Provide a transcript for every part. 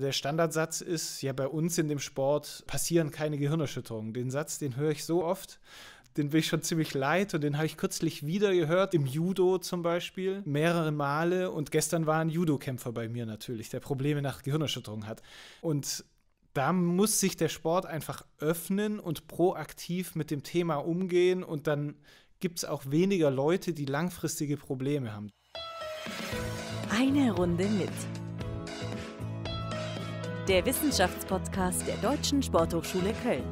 Der Standardsatz ist ja bei uns in dem Sport passieren keine Gehirnerschütterungen. Den Satz, den höre ich so oft den bin ich schon ziemlich leid und den habe ich kürzlich wieder gehört, im Judo zum Beispiel, mehrere Male. Und gestern war ein Judo-Kämpfer bei mir natürlich, der Probleme nach Gehirnerschütterung hat. Und da muss sich der Sport einfach öffnen und proaktiv mit dem Thema umgehen und dann gibt es auch weniger Leute, die langfristige Probleme haben. Eine Runde mit der Wissenschaftspodcast der Deutschen Sporthochschule Köln.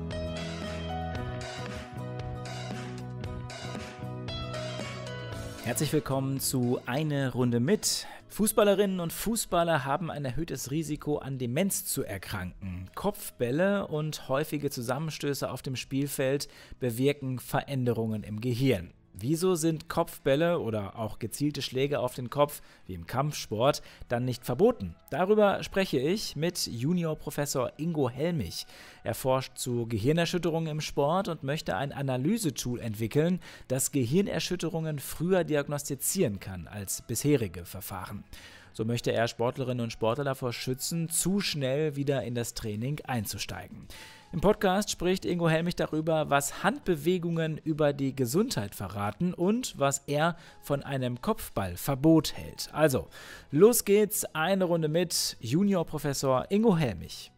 Herzlich willkommen zu Eine Runde mit. Fußballerinnen und Fußballer haben ein erhöhtes Risiko, an Demenz zu erkranken. Kopfbälle und häufige Zusammenstöße auf dem Spielfeld bewirken Veränderungen im Gehirn. Wieso sind Kopfbälle oder auch gezielte Schläge auf den Kopf, wie im Kampfsport, dann nicht verboten? Darüber spreche ich mit Juniorprofessor Ingo Helmich. Er forscht zu Gehirnerschütterungen im Sport und möchte ein Analysetool entwickeln, das Gehirnerschütterungen früher diagnostizieren kann als bisherige Verfahren. So möchte er Sportlerinnen und Sportler davor schützen, zu schnell wieder in das Training einzusteigen. Im Podcast spricht Ingo Helmich darüber, was Handbewegungen über die Gesundheit verraten und was er von einem Kopfballverbot hält. Also, los geht's, eine Runde mit Juniorprofessor Ingo Helmich.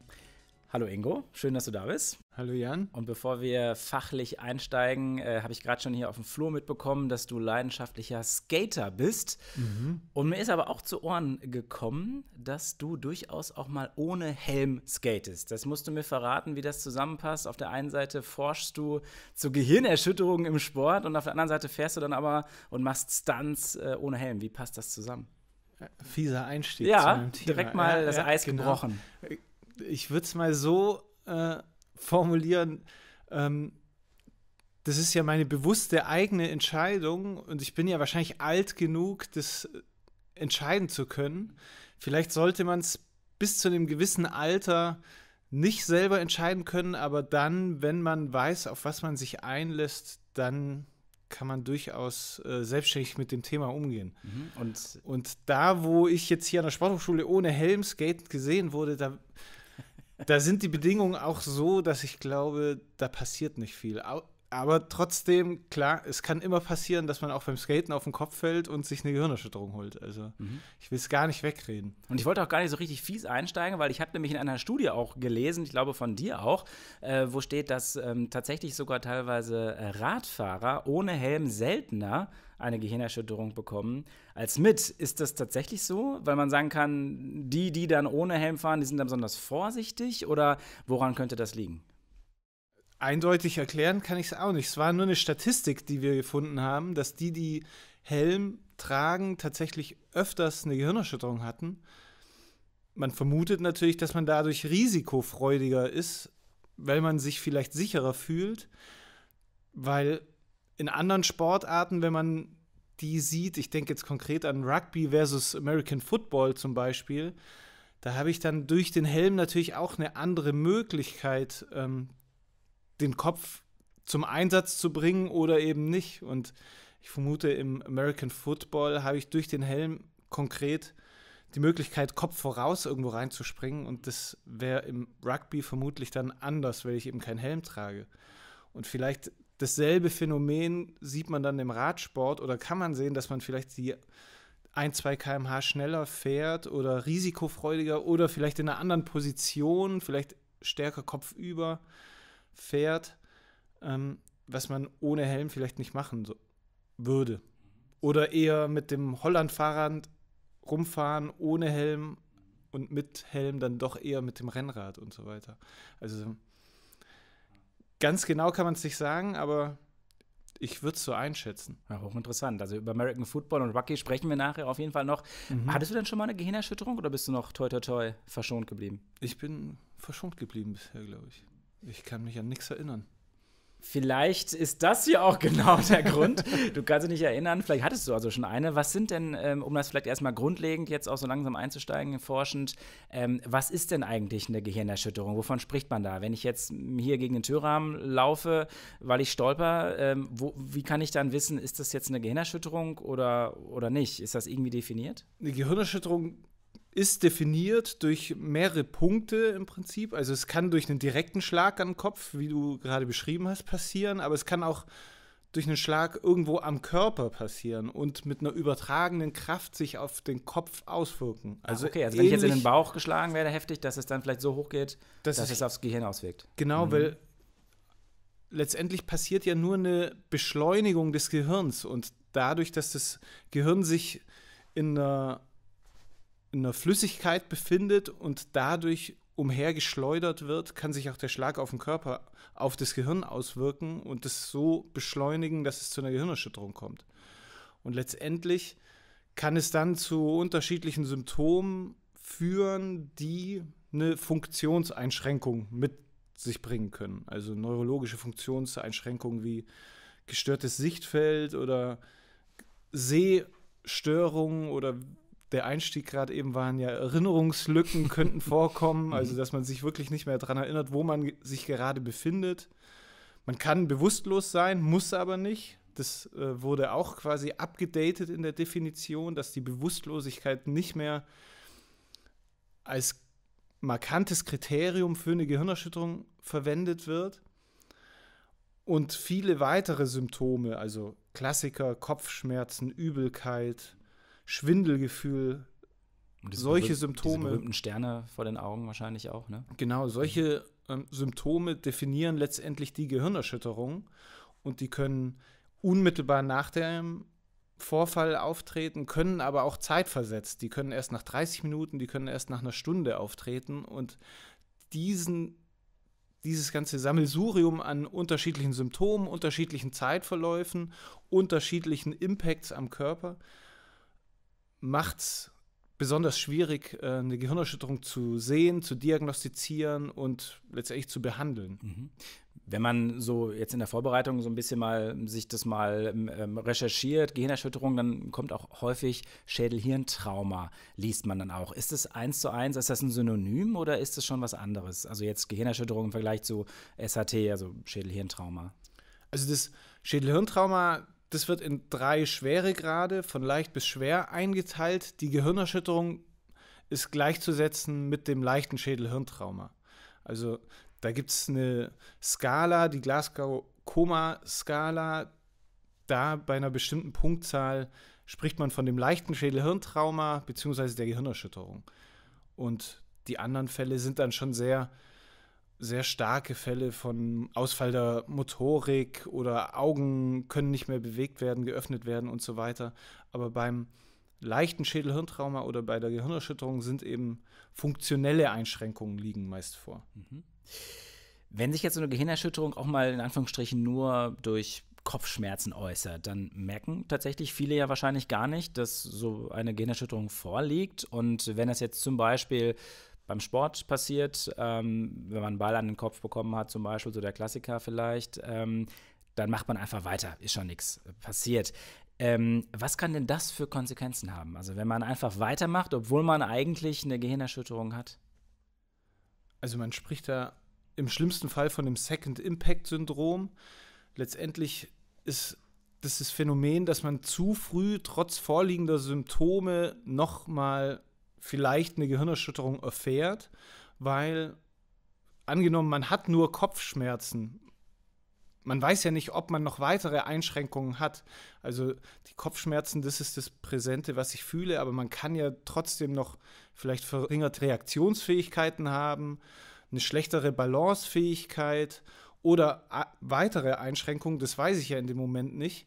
Hallo Ingo, schön, dass du da bist. Hallo Jan. Und bevor wir fachlich einsteigen, äh, habe ich gerade schon hier auf dem Flur mitbekommen, dass du leidenschaftlicher Skater bist. Mhm. Und mir ist aber auch zu Ohren gekommen, dass du durchaus auch mal ohne Helm skatest. Das musst du mir verraten, wie das zusammenpasst. Auf der einen Seite forschst du zu Gehirnerschütterungen im Sport und auf der anderen Seite fährst du dann aber und machst Stunts äh, ohne Helm. Wie passt das zusammen? Äh, fieser Einstieg. Ja, direkt mal ja, das ja, Eis genau. gebrochen. Äh, ich würde es mal so äh, formulieren, ähm, das ist ja meine bewusste eigene Entscheidung und ich bin ja wahrscheinlich alt genug, das äh, entscheiden zu können. Vielleicht sollte man es bis zu einem gewissen Alter nicht selber entscheiden können, aber dann, wenn man weiß, auf was man sich einlässt, dann kann man durchaus äh, selbstständig mit dem Thema umgehen. Mhm. Und, und da, wo ich jetzt hier an der Sporthochschule ohne Helm skaten gesehen wurde, da da sind die Bedingungen auch so, dass ich glaube, da passiert nicht viel. Aber trotzdem, klar, es kann immer passieren, dass man auch beim Skaten auf den Kopf fällt und sich eine Gehirnerschütterung holt. Also mhm. ich will es gar nicht wegreden. Und ich wollte auch gar nicht so richtig fies einsteigen, weil ich habe nämlich in einer Studie auch gelesen, ich glaube von dir auch, äh, wo steht, dass ähm, tatsächlich sogar teilweise äh, Radfahrer ohne Helm seltener eine Gehirnerschütterung bekommen als mit. Ist das tatsächlich so? Weil man sagen kann, die, die dann ohne Helm fahren, die sind dann besonders vorsichtig oder woran könnte das liegen? eindeutig erklären kann ich es auch nicht. Es war nur eine Statistik, die wir gefunden haben, dass die, die Helm tragen, tatsächlich öfters eine Gehirnerschütterung hatten. Man vermutet natürlich, dass man dadurch risikofreudiger ist, weil man sich vielleicht sicherer fühlt, weil in anderen Sportarten, wenn man die sieht, ich denke jetzt konkret an Rugby versus American Football zum Beispiel, da habe ich dann durch den Helm natürlich auch eine andere Möglichkeit, ähm, den Kopf zum Einsatz zu bringen oder eben nicht. Und ich vermute, im American Football habe ich durch den Helm konkret die Möglichkeit, Kopf voraus irgendwo reinzuspringen. Und das wäre im Rugby vermutlich dann anders, weil ich eben keinen Helm trage. Und vielleicht dasselbe Phänomen sieht man dann im Radsport oder kann man sehen, dass man vielleicht die 1, 2 km/h schneller fährt oder risikofreudiger oder vielleicht in einer anderen Position, vielleicht stärker kopfüber. über fährt, ähm, was man ohne Helm vielleicht nicht machen so, würde. Oder eher mit dem Holland-Fahrrad rumfahren ohne Helm und mit Helm dann doch eher mit dem Rennrad und so weiter. Also ganz genau kann man es nicht sagen, aber ich würde es so einschätzen. Ja, hochinteressant. Also über American Football und Rugby sprechen wir nachher auf jeden Fall noch. Mhm. Hattest du denn schon mal eine Gehirnerschütterung oder bist du noch toi toi toi verschont geblieben? Ich bin verschont geblieben bisher, glaube ich. Ich kann mich an nichts erinnern. Vielleicht ist das hier auch genau der Grund. Du kannst dich nicht erinnern, vielleicht hattest du also schon eine. Was sind denn, ähm, um das vielleicht erstmal grundlegend jetzt auch so langsam einzusteigen, forschend, ähm, was ist denn eigentlich eine Gehirnerschütterung? Wovon spricht man da? Wenn ich jetzt hier gegen den Türrahmen laufe, weil ich stolper, ähm, wo, wie kann ich dann wissen, ist das jetzt eine Gehirnerschütterung oder, oder nicht? Ist das irgendwie definiert? Eine Gehirnerschütterung ist definiert durch mehrere Punkte im Prinzip. Also es kann durch einen direkten Schlag am Kopf, wie du gerade beschrieben hast, passieren, aber es kann auch durch einen Schlag irgendwo am Körper passieren und mit einer übertragenen Kraft sich auf den Kopf auswirken. Ah, also ah, okay, also wenn ich jetzt in den Bauch geschlagen werde, heftig, dass es dann vielleicht so hoch geht, das dass es aufs Gehirn auswirkt. Genau, mhm. weil letztendlich passiert ja nur eine Beschleunigung des Gehirns und dadurch, dass das Gehirn sich in einer einer Flüssigkeit befindet und dadurch umhergeschleudert wird, kann sich auch der Schlag auf den Körper, auf das Gehirn auswirken und das so beschleunigen, dass es zu einer Gehirnerschütterung kommt. Und letztendlich kann es dann zu unterschiedlichen Symptomen führen, die eine Funktionseinschränkung mit sich bringen können. Also neurologische Funktionseinschränkungen wie gestörtes Sichtfeld oder Sehstörungen oder der Einstieg gerade eben waren ja Erinnerungslücken könnten vorkommen, mhm. also dass man sich wirklich nicht mehr daran erinnert, wo man sich gerade befindet. Man kann bewusstlos sein, muss aber nicht. Das äh, wurde auch quasi abgedatet in der Definition, dass die Bewusstlosigkeit nicht mehr als markantes Kriterium für eine Gehirnerschütterung verwendet wird. Und viele weitere Symptome, also Klassiker, Kopfschmerzen, Übelkeit, Schwindelgefühl, solche Symptome. Diese berühmten Sterne vor den Augen wahrscheinlich auch, ne? Genau, solche ähm, Symptome definieren letztendlich die Gehirnerschütterung und die können unmittelbar nach dem Vorfall auftreten, können aber auch zeitversetzt. Die können erst nach 30 Minuten, die können erst nach einer Stunde auftreten und diesen dieses ganze Sammelsurium an unterschiedlichen Symptomen, unterschiedlichen Zeitverläufen, unterschiedlichen Impacts am Körper, macht es besonders schwierig, äh, eine Gehirnerschütterung zu sehen, zu diagnostizieren und letztendlich zu behandeln. Mhm. Wenn man so jetzt in der Vorbereitung so ein bisschen mal sich das mal ähm, ähm recherchiert, Gehirnerschütterung, dann kommt auch häufig Schädelhirntrauma, liest man dann auch. Ist das eins zu eins, ist das ein Synonym oder ist das schon was anderes? Also jetzt Gehirnerschütterung im Vergleich zu SAT, also Schädelhirntrauma. Also das Schädelhirntrauma das wird in drei schwere Grade von leicht bis schwer eingeteilt. Die Gehirnerschütterung ist gleichzusetzen mit dem leichten Schädelhirntrauma. Also da gibt es eine Skala, die Glasgow-Koma-Skala. Da bei einer bestimmten Punktzahl spricht man von dem leichten Schädelhirntrauma bzw. der Gehirnerschütterung. Und die anderen Fälle sind dann schon sehr sehr starke Fälle von Ausfall der Motorik oder Augen können nicht mehr bewegt werden, geöffnet werden und so weiter. Aber beim leichten Schädelhirntrauma oder bei der Gehirnerschütterung sind eben funktionelle Einschränkungen liegen meist vor. Mhm. Wenn sich jetzt so eine Gehirnerschütterung auch mal in Anführungsstrichen nur durch Kopfschmerzen äußert, dann merken tatsächlich viele ja wahrscheinlich gar nicht, dass so eine Gehirnerschütterung vorliegt. Und wenn das jetzt zum Beispiel beim Sport passiert, ähm, wenn man einen Ball an den Kopf bekommen hat, zum Beispiel, so der Klassiker vielleicht, ähm, dann macht man einfach weiter, ist schon nichts passiert. Ähm, was kann denn das für Konsequenzen haben? Also wenn man einfach weitermacht, obwohl man eigentlich eine Gehirnerschütterung hat? Also man spricht da im schlimmsten Fall von dem Second Impact Syndrom. Letztendlich ist das, das Phänomen, dass man zu früh trotz vorliegender Symptome nochmal vielleicht eine Gehirnerschütterung erfährt, weil angenommen, man hat nur Kopfschmerzen. Man weiß ja nicht, ob man noch weitere Einschränkungen hat. Also die Kopfschmerzen, das ist das Präsente, was ich fühle, aber man kann ja trotzdem noch vielleicht verringerte Reaktionsfähigkeiten haben, eine schlechtere Balancefähigkeit oder weitere Einschränkungen, das weiß ich ja in dem Moment nicht.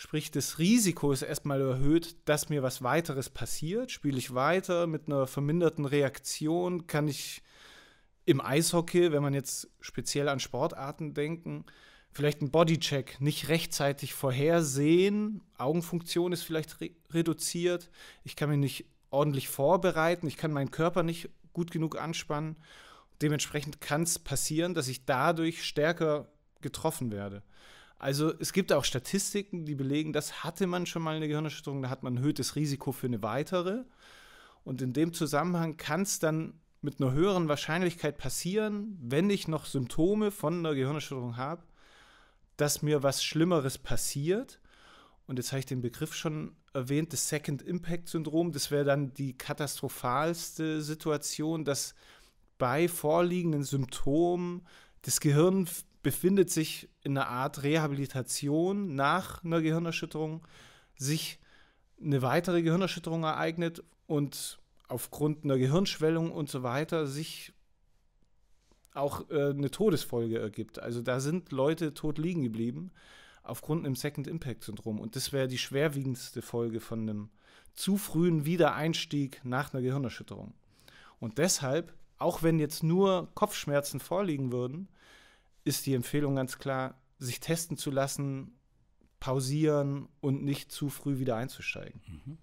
Sprich, das Risiko ist erstmal erhöht, dass mir was weiteres passiert. Spiele ich weiter mit einer verminderten Reaktion, kann ich im Eishockey, wenn man jetzt speziell an Sportarten denken, vielleicht einen Bodycheck nicht rechtzeitig vorhersehen. Augenfunktion ist vielleicht re reduziert. Ich kann mich nicht ordentlich vorbereiten. Ich kann meinen Körper nicht gut genug anspannen. Dementsprechend kann es passieren, dass ich dadurch stärker getroffen werde. Also es gibt auch Statistiken, die belegen, dass hatte man schon mal eine Gehirnerschütterung, da hat man ein erhöhtes Risiko für eine weitere. Und in dem Zusammenhang kann es dann mit einer höheren Wahrscheinlichkeit passieren, wenn ich noch Symptome von einer Gehirnerschütterung habe, dass mir was Schlimmeres passiert. Und jetzt habe ich den Begriff schon erwähnt, das Second Impact Syndrom. Das wäre dann die katastrophalste Situation, dass bei vorliegenden Symptomen das Gehirn befindet sich in einer Art Rehabilitation nach einer Gehirnerschütterung, sich eine weitere Gehirnerschütterung ereignet und aufgrund einer Gehirnschwellung und so weiter sich auch äh, eine Todesfolge ergibt. Also da sind Leute tot liegen geblieben aufgrund einem Second Impact Syndrom und das wäre die schwerwiegendste Folge von einem zu frühen Wiedereinstieg nach einer Gehirnerschütterung. Und deshalb, auch wenn jetzt nur Kopfschmerzen vorliegen würden, ist die Empfehlung ganz klar, sich testen zu lassen, pausieren und nicht zu früh wieder einzusteigen. Mhm.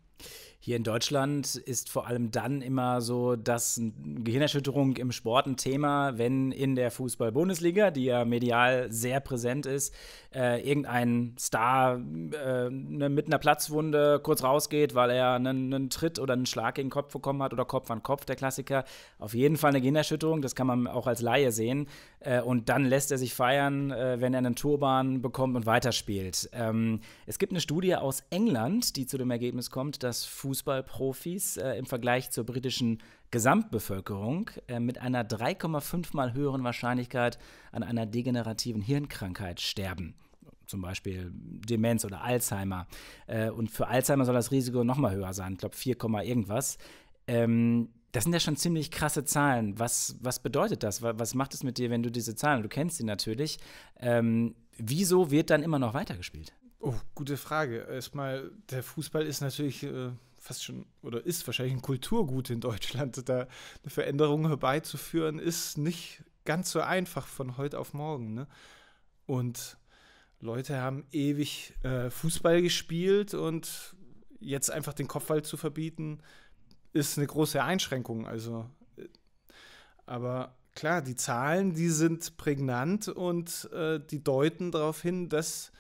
Hier in Deutschland ist vor allem dann immer so, dass Gehirnerschütterung im Sport ein Thema, wenn in der Fußball-Bundesliga, die ja medial sehr präsent ist, äh, irgendein Star äh, ne, mit einer Platzwunde kurz rausgeht, weil er einen, einen, Tritt oder einen Schlag gegen den Kopf bekommen hat oder Kopf an Kopf, der Klassiker. Auf jeden Fall eine Gehirnerschütterung, das kann man auch als Laie sehen. Äh, und dann lässt er sich feiern, äh, wenn er einen Turban bekommt und weiterspielt. Ähm, es gibt eine Studie aus England, die zu dem Ergebnis kommt, dass Fußball Fußballprofis äh, im Vergleich zur britischen Gesamtbevölkerung äh, mit einer 3,5 mal höheren Wahrscheinlichkeit an einer degenerativen Hirnkrankheit sterben. Zum Beispiel Demenz oder Alzheimer. Äh, und für Alzheimer soll das Risiko nochmal höher sein. Ich glaube 4, irgendwas. Ähm, das sind ja schon ziemlich krasse Zahlen. Was, was bedeutet das? Was macht es mit dir, wenn du diese Zahlen, du kennst sie natürlich, ähm, wieso wird dann immer noch weitergespielt? Oh, gute Frage. Erstmal, der Fußball ist natürlich äh, fast schon oder ist wahrscheinlich ein Kulturgut in Deutschland. Da eine Veränderung herbeizuführen, ist nicht ganz so einfach von heute auf morgen. Ne? Und Leute haben ewig äh, Fußball gespielt und jetzt einfach den Kopfball zu verbieten, ist eine große Einschränkung. Also, äh, aber klar, die Zahlen, die sind prägnant und äh, die deuten darauf hin, dass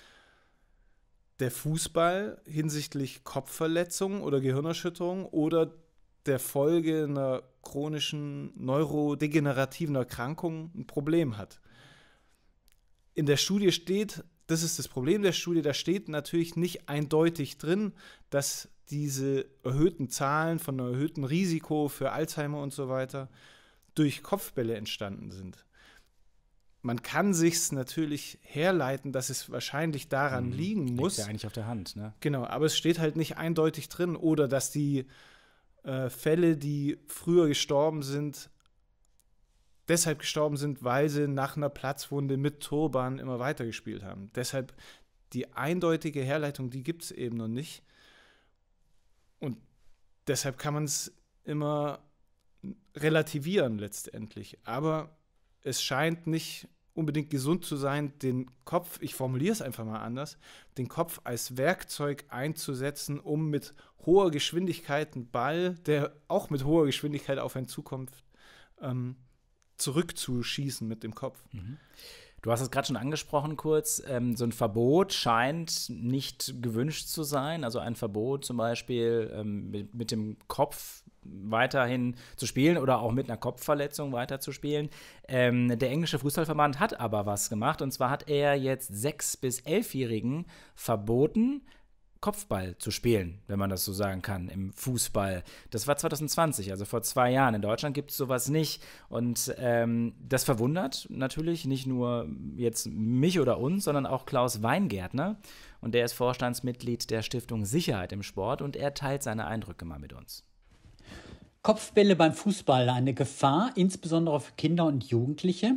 der Fußball hinsichtlich Kopfverletzungen oder Gehirnerschütterung oder der Folge einer chronischen neurodegenerativen Erkrankung ein Problem hat. In der Studie steht, das ist das Problem der Studie, da steht natürlich nicht eindeutig drin, dass diese erhöhten Zahlen von einem erhöhten Risiko für Alzheimer und so weiter durch Kopfbälle entstanden sind man kann sich natürlich herleiten, dass es wahrscheinlich daran mhm. liegen muss. Liegt ja eigentlich auf der Hand, ne? Genau, aber es steht halt nicht eindeutig drin oder dass die äh, Fälle, die früher gestorben sind, deshalb gestorben sind, weil sie nach einer Platzwunde mit Turban immer weitergespielt haben. Deshalb die eindeutige Herleitung, die gibt es eben noch nicht. Und deshalb kann man es immer relativieren letztendlich. Aber es scheint nicht unbedingt gesund zu sein, den Kopf, ich formuliere es einfach mal anders, den Kopf als Werkzeug einzusetzen, um mit hoher Geschwindigkeit einen Ball, der auch mit hoher Geschwindigkeit auf einen zukommt, ähm, zurückzuschießen mit dem Kopf. Mhm. Du hast es gerade schon angesprochen kurz. Ähm, so ein Verbot scheint nicht gewünscht zu sein. Also ein Verbot zum Beispiel ähm, mit, mit, dem Kopf weiterhin zu spielen oder auch mit einer Kopfverletzung weiter zu spielen. Ähm, der englische Fußballverband hat aber was gemacht und zwar hat er jetzt sechs bis elfjährigen verboten, Kopfball zu spielen, wenn man das so sagen kann, im Fußball. Das war 2020, also vor zwei Jahren. In Deutschland gibt es sowas nicht. Und ähm, das verwundert natürlich nicht nur jetzt mich oder uns, sondern auch Klaus Weingärtner. Und der ist Vorstandsmitglied der Stiftung Sicherheit im Sport und er teilt seine Eindrücke mal mit uns. Kopfbälle beim Fußball eine Gefahr, insbesondere für Kinder und Jugendliche?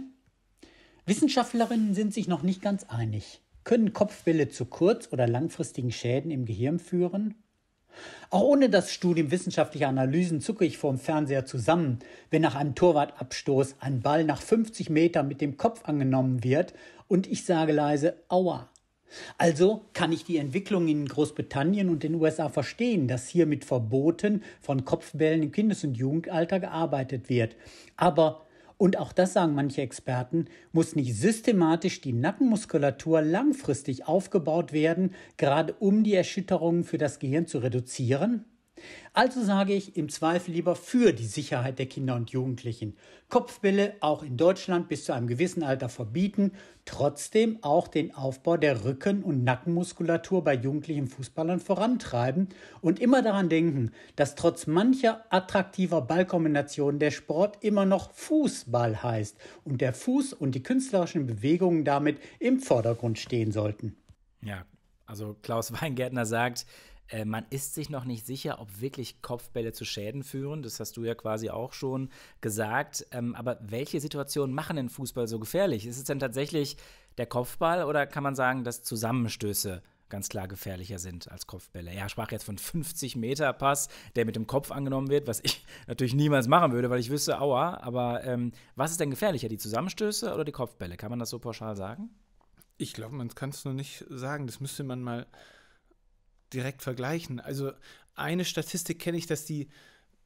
Wissenschaftlerinnen sind sich noch nicht ganz einig. Können Kopfbälle zu kurz- oder langfristigen Schäden im Gehirn führen? Auch ohne das Studium wissenschaftlicher Analysen zucke ich vor dem Fernseher zusammen, wenn nach einem Torwartabstoß ein Ball nach 50 Metern mit dem Kopf angenommen wird und ich sage leise Aua. Also kann ich die Entwicklung in Großbritannien und den USA verstehen, dass hier mit Verboten von Kopfbällen im Kindes- und Jugendalter gearbeitet wird. Aber, und auch das sagen manche Experten, muss nicht systematisch die Nackenmuskulatur langfristig aufgebaut werden, gerade um die Erschütterungen für das Gehirn zu reduzieren? Also sage ich im Zweifel lieber für die Sicherheit der Kinder und Jugendlichen. Kopfbälle auch in Deutschland bis zu einem gewissen Alter verbieten, trotzdem auch den Aufbau der Rücken- und Nackenmuskulatur bei jugendlichen Fußballern vorantreiben und immer daran denken, dass trotz mancher attraktiver Ballkombinationen der Sport immer noch Fußball heißt und der Fuß und die künstlerischen Bewegungen damit im Vordergrund stehen sollten. Ja, also Klaus Weingärtner sagt, äh, man ist sich noch nicht sicher, ob wirklich Kopfbälle zu Schäden führen. Das hast du ja quasi auch schon gesagt. Ähm, aber welche Situationen machen den Fußball so gefährlich? Ist es denn tatsächlich der Kopfball oder kann man sagen, dass Zusammenstöße ganz klar gefährlicher sind als Kopfbälle. Er sprach jetzt von 50 Meter Pass, der mit dem Kopf angenommen wird, was ich natürlich niemals machen würde, weil ich wüsste, aua, aber ähm, was ist denn gefährlicher, die Zusammenstöße oder die Kopfbälle? Kann man das so pauschal sagen? Ich glaube, man kann es nur nicht sagen. Das müsste man mal direkt vergleichen. Also eine Statistik kenne ich, dass die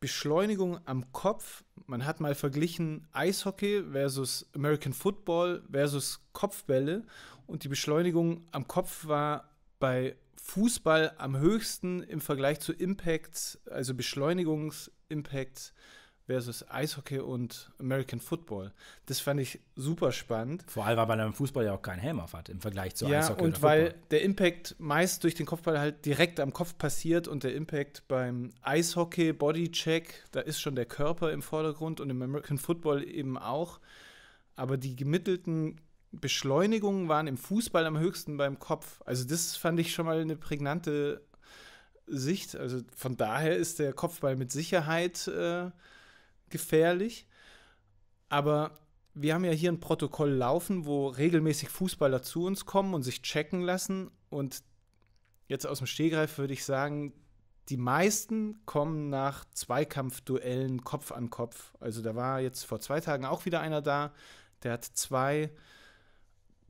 Beschleunigung am Kopf, man hat mal verglichen Eishockey versus American Football versus Kopfbälle und die Beschleunigung am Kopf war bei Fußball am höchsten im Vergleich zu Impacts, also Beschleunigungsimpacts versus Eishockey und American Football. Das fand ich super spannend. Vor allem, weil man im Fußball ja auch keinen Helm auf hat im Vergleich zu ja, Eishockey. Ja, und weil Football. der Impact meist durch den Kopfball halt direkt am Kopf passiert und der Impact beim Eishockey, Bodycheck, da ist schon der Körper im Vordergrund und im American Football eben auch. Aber die gemittelten Beschleunigungen waren im Fußball am höchsten beim Kopf. Also das fand ich schon mal eine prägnante Sicht. Also von daher ist der Kopfball mit Sicherheit äh, gefährlich. Aber wir haben ja hier ein Protokoll laufen, wo regelmäßig Fußballer zu uns kommen und sich checken lassen. Und jetzt aus dem Stehgreif würde ich sagen, die meisten kommen nach Zweikampfduellen Kopf an Kopf. Also da war jetzt vor zwei Tagen auch wieder einer da, der hat zwei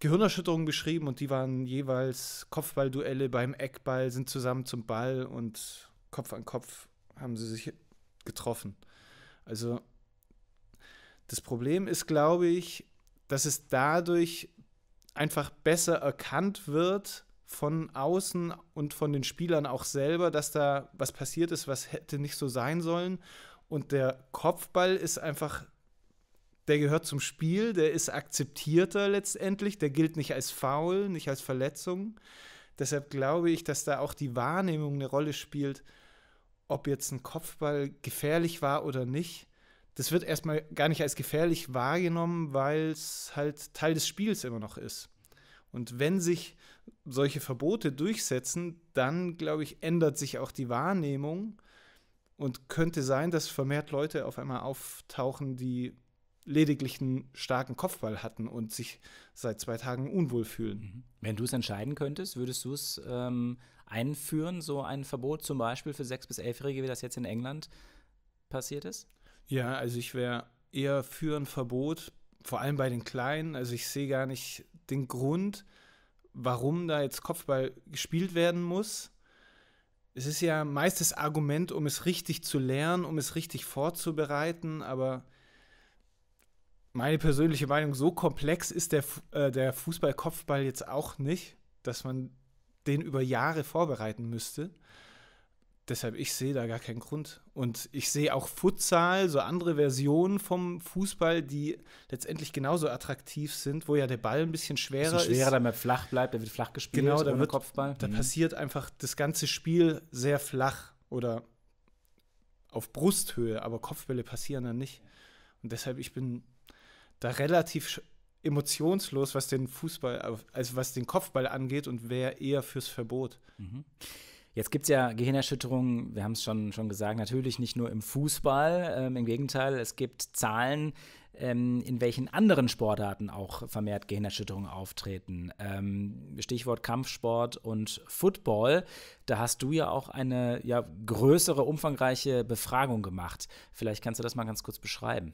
Gehirnerschütterungen beschrieben und die waren jeweils Kopfballduelle beim Eckball, sind zusammen zum Ball und Kopf an Kopf haben sie sich getroffen. Also das Problem ist, glaube ich, dass es dadurch einfach besser erkannt wird von außen und von den Spielern auch selber, dass da was passiert ist, was hätte nicht so sein sollen. Und der Kopfball ist einfach, der gehört zum Spiel, der ist akzeptierter letztendlich, der gilt nicht als Foul, nicht als Verletzung. Deshalb glaube ich, dass da auch die Wahrnehmung eine Rolle spielt, ob jetzt ein Kopfball gefährlich war oder nicht, das wird erstmal gar nicht als gefährlich wahrgenommen, weil es halt Teil des Spiels immer noch ist. Und wenn sich solche Verbote durchsetzen, dann, glaube ich, ändert sich auch die Wahrnehmung und könnte sein, dass vermehrt Leute auf einmal auftauchen, die lediglich einen starken Kopfball hatten und sich seit zwei Tagen unwohl fühlen. Mhm. Wenn du es entscheiden könntest, würdest du es ähm, einführen, so ein Verbot zum Beispiel für sechs bis elfjährige, wie das jetzt in England passiert ist? Ja, also ich wäre eher für ein Verbot, vor allem bei den Kleinen. Also ich sehe gar nicht den Grund, warum da jetzt Kopfball gespielt werden muss. Es ist ja meist das Argument, um es richtig zu lernen, um es richtig vorzubereiten, aber meine persönliche Meinung, so komplex ist der, äh, der Fußball-Kopfball jetzt auch nicht, dass man den über Jahre vorbereiten müsste. Deshalb, ich sehe da gar keinen Grund. Und ich sehe auch Futsal, so andere Versionen vom Fußball, die letztendlich genauso attraktiv sind, wo ja der Ball ein bisschen schwerer, ein bisschen schwerer ist. Schwerer, damit flach bleibt, der wird flach gespielt, genau, da wird, Kopfball. Da mhm. passiert einfach das ganze Spiel sehr flach oder auf Brusthöhe, aber Kopfbälle passieren dann nicht. Und deshalb, ich bin da relativ emotionslos, was den Fußball, also was den Kopfball angeht und wäre eher fürs Verbot. Mhm. Jetzt gibt es ja Gehirnerschütterungen, wir haben es schon, schon gesagt, natürlich nicht nur im Fußball. Ähm, Im Gegenteil, es gibt Zahlen, ähm, in welchen anderen Sportarten auch vermehrt Gehirnerschütterungen auftreten. Ähm, Stichwort Kampfsport und Football. Da hast du ja auch eine ja, größere, umfangreiche Befragung gemacht. Vielleicht kannst du das mal ganz kurz beschreiben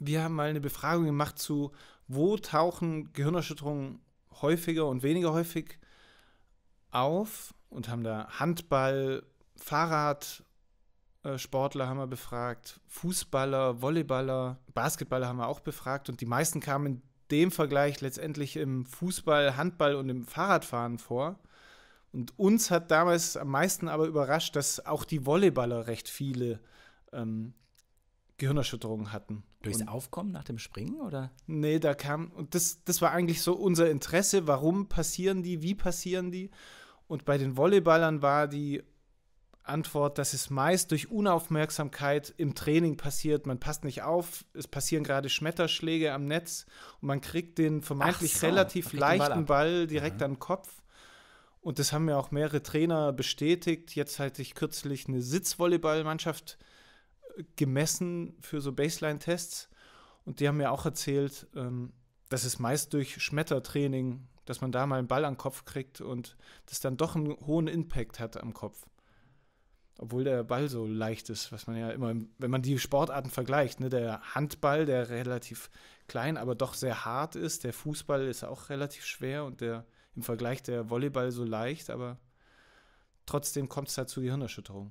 wir haben mal eine Befragung gemacht zu, wo tauchen Gehirnerschütterungen häufiger und weniger häufig auf und haben da Handball, Fahrrad, äh, Sportler haben wir befragt, Fußballer, Volleyballer, Basketballer haben wir auch befragt und die meisten kamen in dem Vergleich letztendlich im Fußball, Handball und im Fahrradfahren vor. Und uns hat damals am meisten aber überrascht, dass auch die Volleyballer recht viele ähm, Gehirnerschütterungen hatten. Durchs Aufkommen nach dem Springen oder? Nee, da kam, und das, das war eigentlich so unser Interesse, warum passieren die, wie passieren die. Und bei den Volleyballern war die Antwort, dass es meist durch Unaufmerksamkeit im Training passiert. Man passt nicht auf, es passieren gerade Schmetterschläge am Netz und man kriegt den vermeintlich so, relativ leichten Ball, Ball, mhm. direkt mhm. an den Kopf. Und das haben mir auch mehrere Trainer bestätigt. Jetzt hatte ich kürzlich eine Sitzvolleyballmannschaft mannschaft gemessen für so Baseline-Tests. Und die haben mir auch erzählt, ähm, dass es meist durch Schmettertraining, dass man da mal einen Ball am Kopf kriegt und das dann doch einen hohen Impact hat am Kopf. Obwohl der Ball so leicht ist, was man ja immer, wenn man die Sportarten vergleicht, ne, der Handball, der relativ klein, aber doch sehr hart ist, der Fußball ist auch relativ schwer und der im Vergleich der Volleyball so leicht, aber trotzdem kommt es da halt zu Gehirnerschütterung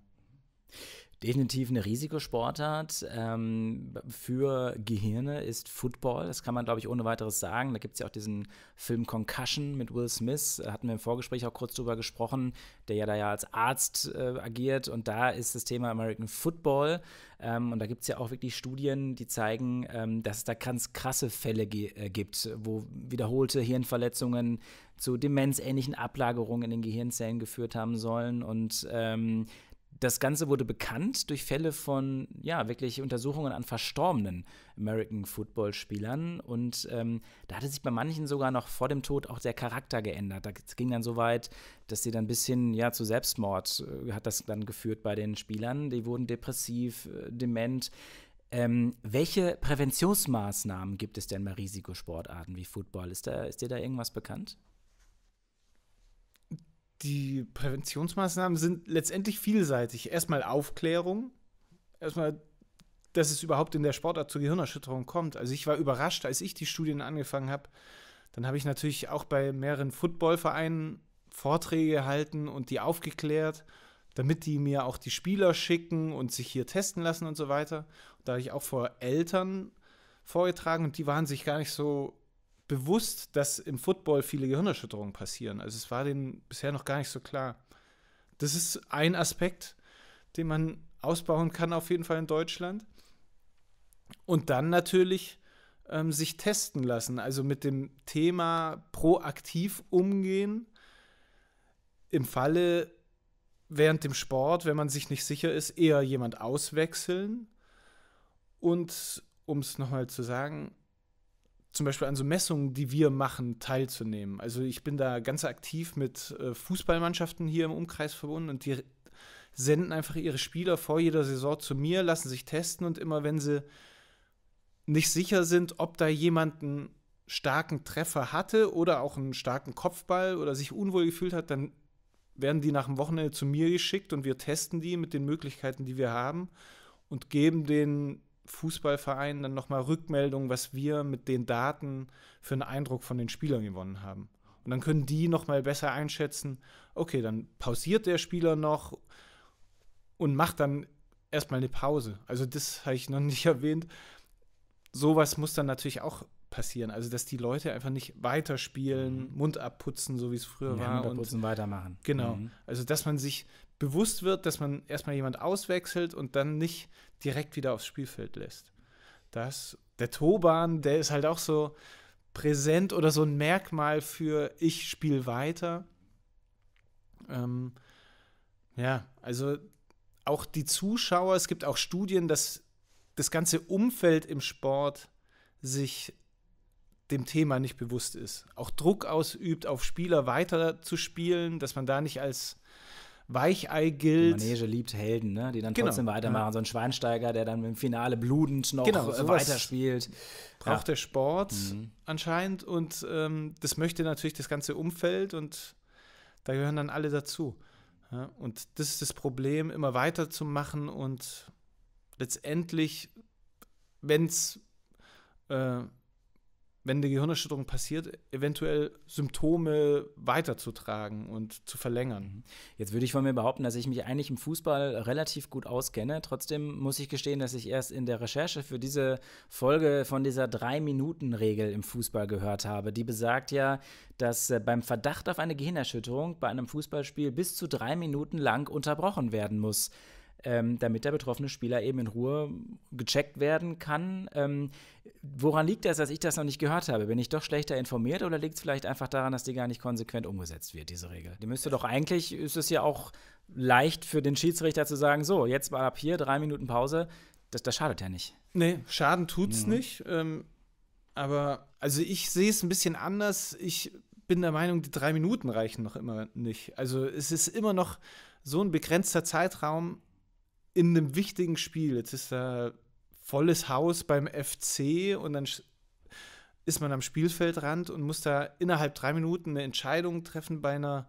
definitiv eine Risikosportart. Ähm, für Gehirne ist Football, das kann man, glaube ich, ohne weiteres sagen. Da gibt es ja auch diesen Film Concussion mit Will Smith, hatten wir im Vorgespräch auch kurz drüber gesprochen, der ja da ja als Arzt äh, agiert und da ist das Thema American Football. Ähm, und da gibt es ja auch wirklich Studien, die zeigen, ähm, dass es da ganz krasse Fälle äh, gibt, wo wiederholte Hirnverletzungen zu demenzähnlichen Ablagerungen in den Gehirnzellen geführt haben sollen und ähm, das Ganze wurde bekannt durch Fälle von, ja, wirklich Untersuchungen an verstorbenen American Football-Spielern. Und ähm, da hatte sich bei manchen sogar noch vor dem Tod auch der Charakter geändert. Da ging dann so weit, dass sie dann ein bisschen, ja, zu Selbstmord äh, hat das dann geführt bei den Spielern. Die wurden depressiv, äh, dement. Ähm, welche Präventionsmaßnahmen gibt es denn bei Risikosportarten wie Football? Ist, da, ist dir da irgendwas bekannt? die Präventionsmaßnahmen sind letztendlich vielseitig. Erstmal Aufklärung, erstmal, dass es überhaupt in der Sportart zur Gehirnerschütterung kommt. Also ich war überrascht, als ich die Studien angefangen habe. Dann habe ich natürlich auch bei mehreren Footballvereinen Vorträge gehalten und die aufgeklärt, damit die mir auch die Spieler schicken und sich hier testen lassen und so weiter. da habe ich auch vor Eltern vorgetragen und die waren sich gar nicht so bewusst, dass im Football viele Gehirnerschütterungen passieren. Also es war denen bisher noch gar nicht so klar. Das ist ein Aspekt, den man ausbauen kann, auf jeden Fall in Deutschland. Und dann natürlich ähm, sich testen lassen, also mit dem Thema proaktiv umgehen. Im Falle während dem Sport, wenn man sich nicht sicher ist, eher jemand auswechseln. Und um es nochmal zu sagen, zum Beispiel an so Messungen, die wir machen, teilzunehmen. Also ich bin da ganz aktiv mit äh, Fußballmannschaften hier im Umkreis verbunden und die senden einfach ihre Spieler vor jeder Saison zu mir, lassen sich testen und immer wenn sie nicht sicher sind, ob da jemand einen starken Treffer hatte oder auch einen starken Kopfball oder sich unwohl gefühlt hat, dann werden die nach dem Wochenende zu mir geschickt und wir testen die mit den Möglichkeiten, die wir haben und geben denen Fußballvereinen dann nochmal Rückmeldung, was wir mit den Daten für einen Eindruck von den Spielern gewonnen haben. Und dann können die nochmal besser einschätzen, okay, dann pausiert der Spieler noch und macht dann erstmal eine Pause. Also das habe ich noch nicht erwähnt. Sowas muss dann natürlich auch passieren. Also, dass die Leute einfach nicht weiterspielen, mhm. Mund abputzen, so wie es früher ja, war. Mund abputzen, und, weitermachen. Genau. Mhm. Also, dass man sich bewusst wird, dass man erstmal jemand auswechselt und dann nicht direkt wieder aufs Spielfeld lässt. Das, der Toban, der ist halt auch so präsent oder so ein Merkmal für ich spiele weiter. Ähm, ja, also auch die Zuschauer, es gibt auch Studien, dass das ganze Umfeld im Sport sich dem Thema nicht bewusst ist. Auch Druck ausübt, auf Spieler weiterzuspielen, dass man da nicht als Weichei gilt. Die Manege liebt Helden, ne? die dann genau. trotzdem weitermachen. Ja. So ein Schweinsteiger, der dann im Finale blutend noch genau, äh, weiterspielt. Braucht ja. der Sport mhm. anscheinend und ähm, das möchte natürlich das ganze Umfeld und da gehören dann alle dazu. Ja? Und das ist das Problem, immer weiterzumachen und letztendlich, wenn es äh, wenn eine Gehirnerschütterung passiert, eventuell Symptome weiterzutragen und zu verlängern. Mhm. Jetzt würde ich von mir behaupten, dass ich mich eigentlich im Fußball relativ gut auskenne. Trotzdem muss ich gestehen, dass ich erst in der Recherche für diese Folge von dieser Drei-Minuten-Regel im Fußball gehört habe. Die besagt ja, dass äh, beim Verdacht auf eine Gehirnerschütterung bei einem Fußballspiel bis zu drei Minuten lang unterbrochen werden muss ähm, damit der betroffene Spieler eben in Ruhe gecheckt werden kann. Ähm, woran liegt das, dass ich das noch nicht gehört habe? Bin ich doch schlechter informiert oder liegt es vielleicht einfach daran, dass die gar nicht konsequent umgesetzt wird, diese Regel? Die müsste doch eigentlich, ist es ja auch leicht für den Schiedsrichter zu sagen, so, jetzt mal ab hier, drei Minuten Pause, das, das schadet ja nicht. Nee, Schaden tut's mhm. nicht. Ähm, aber, also ich sehe es ein bisschen anders. Ich bin der Meinung, die drei Minuten reichen noch immer nicht. Also es ist immer noch so ein begrenzter Zeitraum, in einem wichtigen Spiel, jetzt ist da volles Haus beim FC und dann ist man am Spielfeldrand und muss da innerhalb drei Minuten eine Entscheidung treffen bei einer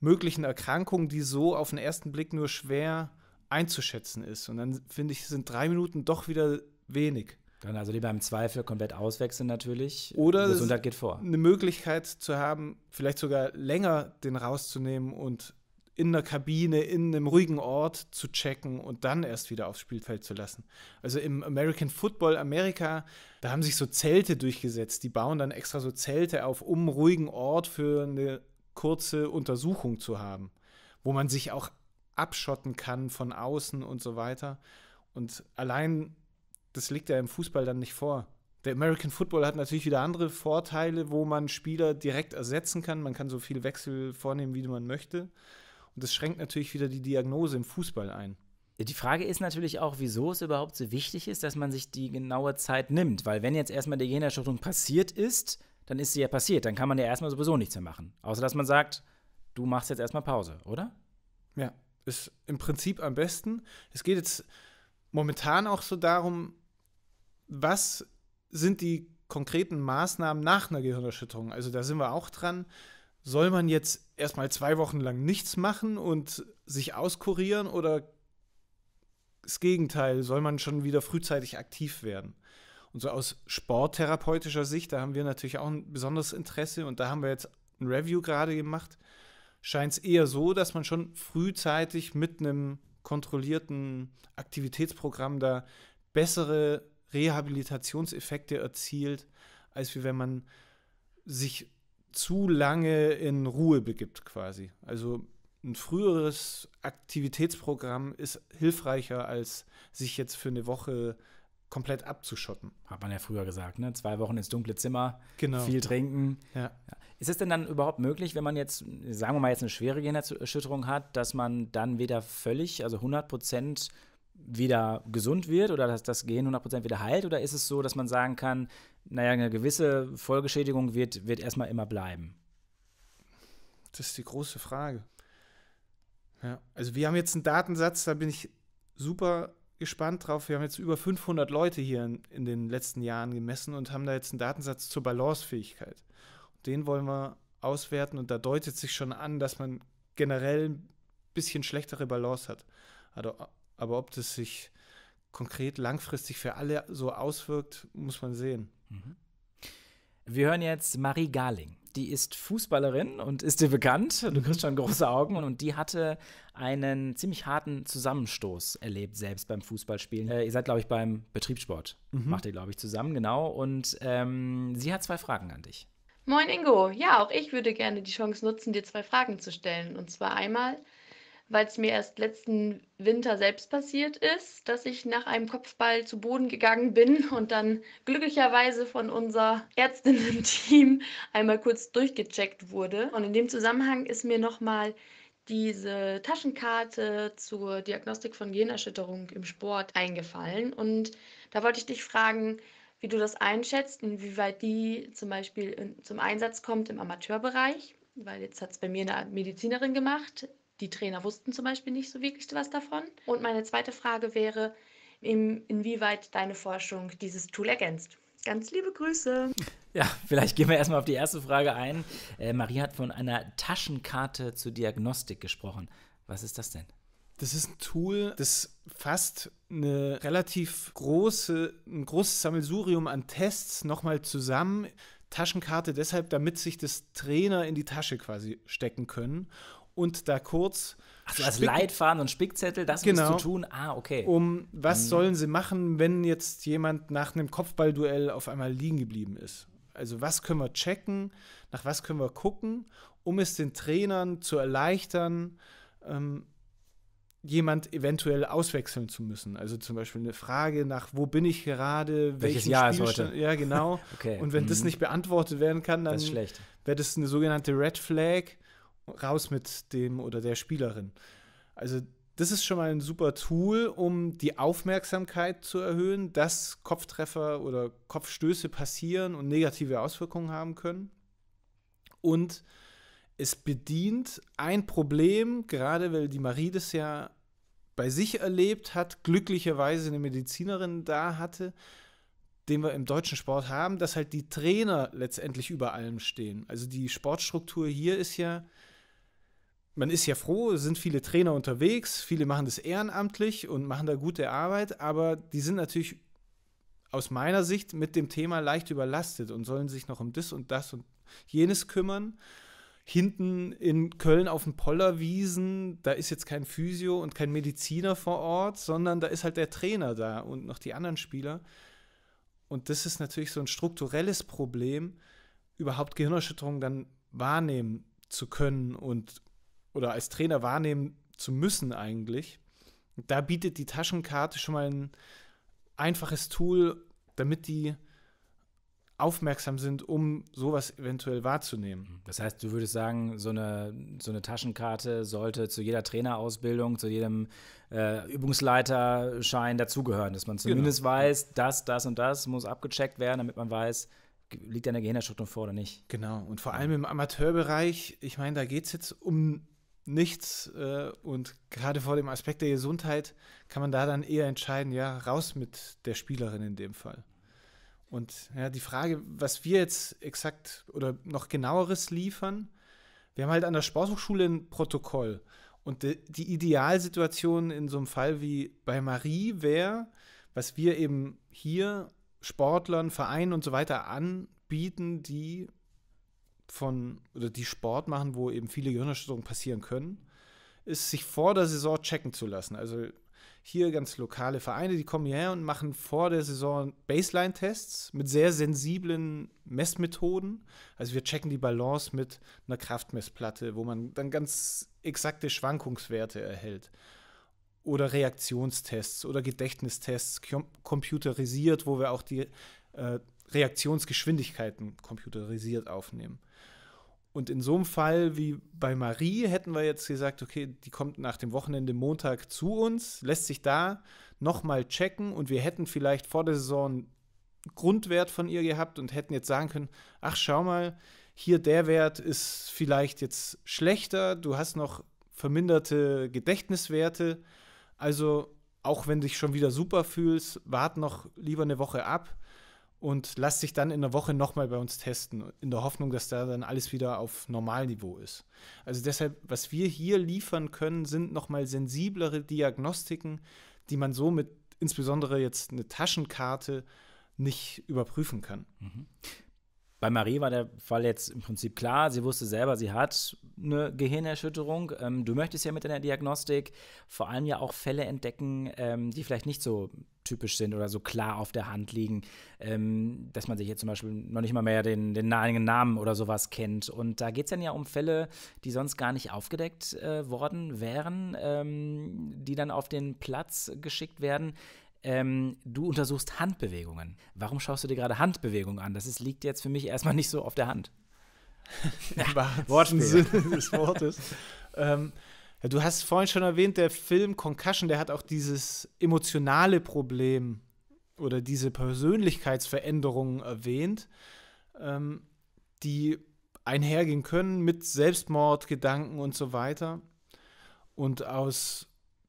möglichen Erkrankung, die so auf den ersten Blick nur schwer einzuschätzen ist. Und dann finde ich, sind drei Minuten doch wieder wenig. Dann also lieber im Zweifel komplett auswechseln natürlich. Oder Gesundheit geht vor. eine Möglichkeit zu haben, vielleicht sogar länger den rauszunehmen und in der Kabine, in einem ruhigen Ort zu checken und dann erst wieder aufs Spielfeld zu lassen. Also im American Football Amerika, da haben sich so Zelte durchgesetzt. Die bauen dann extra so Zelte auf, um einen ruhigen Ort für eine kurze Untersuchung zu haben, wo man sich auch abschotten kann von außen und so weiter. Und allein das liegt ja im Fußball dann nicht vor. Der American Football hat natürlich wieder andere Vorteile, wo man Spieler direkt ersetzen kann. Man kann so viel Wechsel vornehmen, wie man möchte. Und das schränkt natürlich wieder die Diagnose im Fußball ein. Die Frage ist natürlich auch, wieso es überhaupt so wichtig ist, dass man sich die genaue Zeit nimmt. Weil wenn jetzt erstmal die Generschüttung passiert ist, dann ist sie ja passiert. Dann kann man ja erstmal sowieso nichts mehr machen. Außer dass man sagt, du machst jetzt erstmal Pause, oder? Ja, ist im Prinzip am besten. Es geht jetzt momentan auch so darum, was sind die konkreten Maßnahmen nach einer Gehirnerschütterung? Also da sind wir auch dran. Soll man jetzt erstmal zwei Wochen lang nichts machen und sich auskurieren oder das Gegenteil, soll man schon wieder frühzeitig aktiv werden? Und so aus sporttherapeutischer Sicht, da haben wir natürlich auch ein besonderes Interesse und da haben wir jetzt ein Review gerade gemacht, scheint es eher so, dass man schon frühzeitig mit einem kontrollierten Aktivitätsprogramm da bessere Rehabilitationseffekte erzielt, als wie wenn man sich zu lange in Ruhe begibt quasi. Also ein früheres Aktivitätsprogramm ist hilfreicher, als sich jetzt für eine Woche komplett abzuschotten. Hat man ja früher gesagt, ne? Zwei Wochen ins dunkle Zimmer, genau. viel trinken. Ja. Ist es denn dann überhaupt möglich, wenn man jetzt, sagen wir mal, jetzt eine schwere Gehirnerschütterung hat, dass man dann weder völlig, also 100 Prozent wieder gesund wird oder dass das Gen 100% wieder heilt? Oder ist es so, dass man sagen kann, naja, eine gewisse Folgeschädigung wird, wird erstmal immer bleiben? Das ist die große Frage. Ja, also wir haben jetzt einen Datensatz, da bin ich super gespannt drauf. Wir haben jetzt über 500 Leute hier in, in den letzten Jahren gemessen und haben da jetzt einen Datensatz zur Balancefähigkeit. Und den wollen wir auswerten und da deutet sich schon an, dass man generell ein bisschen schlechtere Balance hat. Also aber ob das sich konkret langfristig für alle so auswirkt, muss man sehen. Mhm. Wir hören jetzt Marie Garling. Die ist Fußballerin und ist dir bekannt. Du kriegst schon große Augen. Und die hatte einen ziemlich harten Zusammenstoß erlebt, selbst beim Fußballspielen. Äh, ihr seid, glaube ich, beim Betriebssport. Mhm. Macht ihr, glaube ich, zusammen, genau. Und ähm, sie hat zwei Fragen an dich. Moin Ingo. Ja, auch ich würde gerne die Chance nutzen, dir zwei Fragen zu stellen. Und zwar einmal, weil es mir erst letzten Winter selbst passiert ist, dass ich nach einem Kopfball zu Boden gegangen bin und dann glücklicherweise von unserer ärztinnen Team einmal kurz durchgecheckt wurde. Und in dem Zusammenhang ist mir nochmal diese Taschenkarte zur Diagnostik von Generschütterung im Sport eingefallen. Und da wollte ich dich fragen, wie du das einschätzt, inwieweit die zum Beispiel in, zum Einsatz kommt im Amateurbereich, weil jetzt hat es bei mir eine Medizinerin gemacht, die Trainer wussten zum Beispiel nicht so wirklich was davon. Und meine zweite Frage wäre, in, inwieweit deine Forschung dieses Tool ergänzt. Ganz liebe Grüße. Ja, vielleicht gehen wir erstmal auf die erste Frage ein. Äh, Marie hat von einer Taschenkarte zur Diagnostik gesprochen. Was ist das denn? Das ist ein Tool, das fasst eine relativ große, ein großes Sammelsurium an Tests nochmal zusammen. Taschenkarte deshalb, damit sich das Trainer in die Tasche quasi stecken können und da kurz. Ach, so als Leitfaden und Spickzettel, das genau, musst du genau. tun. Ah, okay. Um was mhm. sollen sie machen, wenn jetzt jemand nach einem Kopfballduell auf einmal liegen geblieben ist? Also was können wir checken, nach was können wir gucken, um es den Trainern zu erleichtern, ähm, jemand eventuell auswechseln zu müssen. Also zum Beispiel eine Frage nach, wo bin ich gerade, welches Jahr Spielstand, ist heute? Ja, genau. okay. Und wenn mhm. das nicht beantwortet werden kann, dann wäre das eine sogenannte Red Flag raus mit dem oder der Spielerin. Also das ist schon mal ein super Tool, um die Aufmerksamkeit zu erhöhen, dass Kopftreffer oder Kopfstöße passieren und negative Auswirkungen haben können. Und es bedient ein Problem, gerade weil die Marie das ja bei sich erlebt hat, glücklicherweise eine Medizinerin da hatte, den wir im deutschen Sport haben, dass halt die Trainer letztendlich über allem stehen. Also die Sportstruktur hier ist ja, man ist ja froh, es sind viele Trainer unterwegs, viele machen das ehrenamtlich und machen da gute Arbeit, aber die sind natürlich aus meiner Sicht mit dem Thema leicht überlastet und sollen sich noch um das und das und jenes kümmern. Hinten in Köln auf dem Pollerwiesen, da ist jetzt kein Physio und kein Mediziner vor Ort, sondern da ist halt der Trainer da und noch die anderen Spieler. Und das ist natürlich so ein strukturelles Problem, überhaupt Gehirnerschütterung dann wahrnehmen zu können und oder als Trainer wahrnehmen zu müssen eigentlich. Da bietet die Taschenkarte schon mal ein einfaches Tool, damit die aufmerksam sind, um sowas eventuell wahrzunehmen. Das heißt, du würdest sagen, so eine, so eine Taschenkarte sollte zu jeder Trainerausbildung, zu jedem äh, Übungsleiterschein dazugehören, dass man genau. zumindest genau. weiß, das, das und das muss abgecheckt werden, damit man weiß, liegt eine Gehirnerschütterung vor oder nicht. Genau, und vor allem im Amateurbereich, ich meine, da geht es jetzt um nichts. Äh, und gerade vor dem Aspekt der Gesundheit kann man da dann eher entscheiden, ja, raus mit der Spielerin in dem Fall. Und ja, die Frage, was wir jetzt exakt oder noch genaueres liefern, wir haben halt an der Sporthochschule ein Protokoll. Und die, die Idealsituation in so einem Fall wie bei Marie wäre, was wir eben hier Sportlern, Vereinen und so weiter anbieten, die von, oder die Sport machen, wo eben viele Gehirnerschütterungen passieren können, ist, sich vor der Saison checken zu lassen. Also hier ganz lokale Vereine, die kommen hierher und machen vor der Saison Baseline-Tests mit sehr sensiblen Messmethoden. Also wir checken die Balance mit einer Kraftmessplatte, wo man dann ganz exakte Schwankungswerte erhält. Oder Reaktionstests oder Gedächtnistests computerisiert, wo wir auch die äh, Reaktionsgeschwindigkeiten computerisiert aufnehmen. Und in so einem Fall wie bei Marie hätten wir jetzt gesagt, okay, die kommt nach dem Wochenende Montag zu uns, lässt sich da nochmal checken und wir hätten vielleicht vor der Saison einen Grundwert von ihr gehabt und hätten jetzt sagen können, ach schau mal, hier der Wert ist vielleicht jetzt schlechter, du hast noch verminderte Gedächtniswerte, also auch wenn du dich schon wieder super fühlst, wart noch lieber eine Woche ab und lass dich dann in der Woche nochmal bei uns testen, in der Hoffnung, dass da dann alles wieder auf Normalniveau ist. Also deshalb, was wir hier liefern können, sind nochmal sensiblere Diagnostiken, die man so mit insbesondere jetzt eine Taschenkarte nicht überprüfen kann. Mhm. Bei Marie war der Fall jetzt im Prinzip klar. Sie wusste selber, sie hat eine Gehirnerschütterung. Ähm, du möchtest ja mit deiner Diagnostik vor allem ja auch Fälle entdecken, ähm, die vielleicht nicht so typisch sind oder so klar auf der Hand liegen, ähm, dass man sich jetzt zum Beispiel noch nicht mal mehr den, den eigenen Namen oder sowas kennt. Und da geht es dann ja um Fälle, die sonst gar nicht aufgedeckt äh, worden wären, ähm, die dann auf den Platz geschickt werden. Ähm, du untersuchst Handbewegungen. Warum schaust du dir gerade Handbewegungen an? Das ist, liegt jetzt für mich erstmal nicht so auf der Hand. Im ja, Sinne des Wortes. ähm, Du hast vorhin schon erwähnt, der Film Concussion, der hat auch dieses emotionale Problem oder diese Persönlichkeitsveränderungen erwähnt, ähm, die einhergehen können mit Selbstmordgedanken und so weiter. Und aus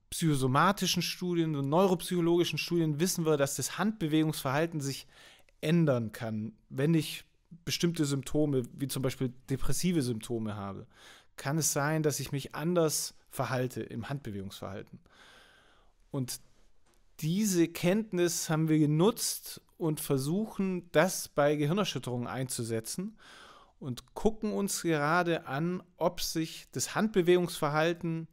psychosomatischen Studien und neuropsychologischen Studien wissen wir, dass das Handbewegungsverhalten sich ändern kann, wenn ich bestimmte Symptome, wie zum Beispiel depressive Symptome habe kann es sein, dass ich mich anders verhalte im Handbewegungsverhalten. Und diese Kenntnis haben wir genutzt und versuchen, das bei Gehirnerschütterungen einzusetzen und gucken uns gerade an, ob sich das Handbewegungsverhalten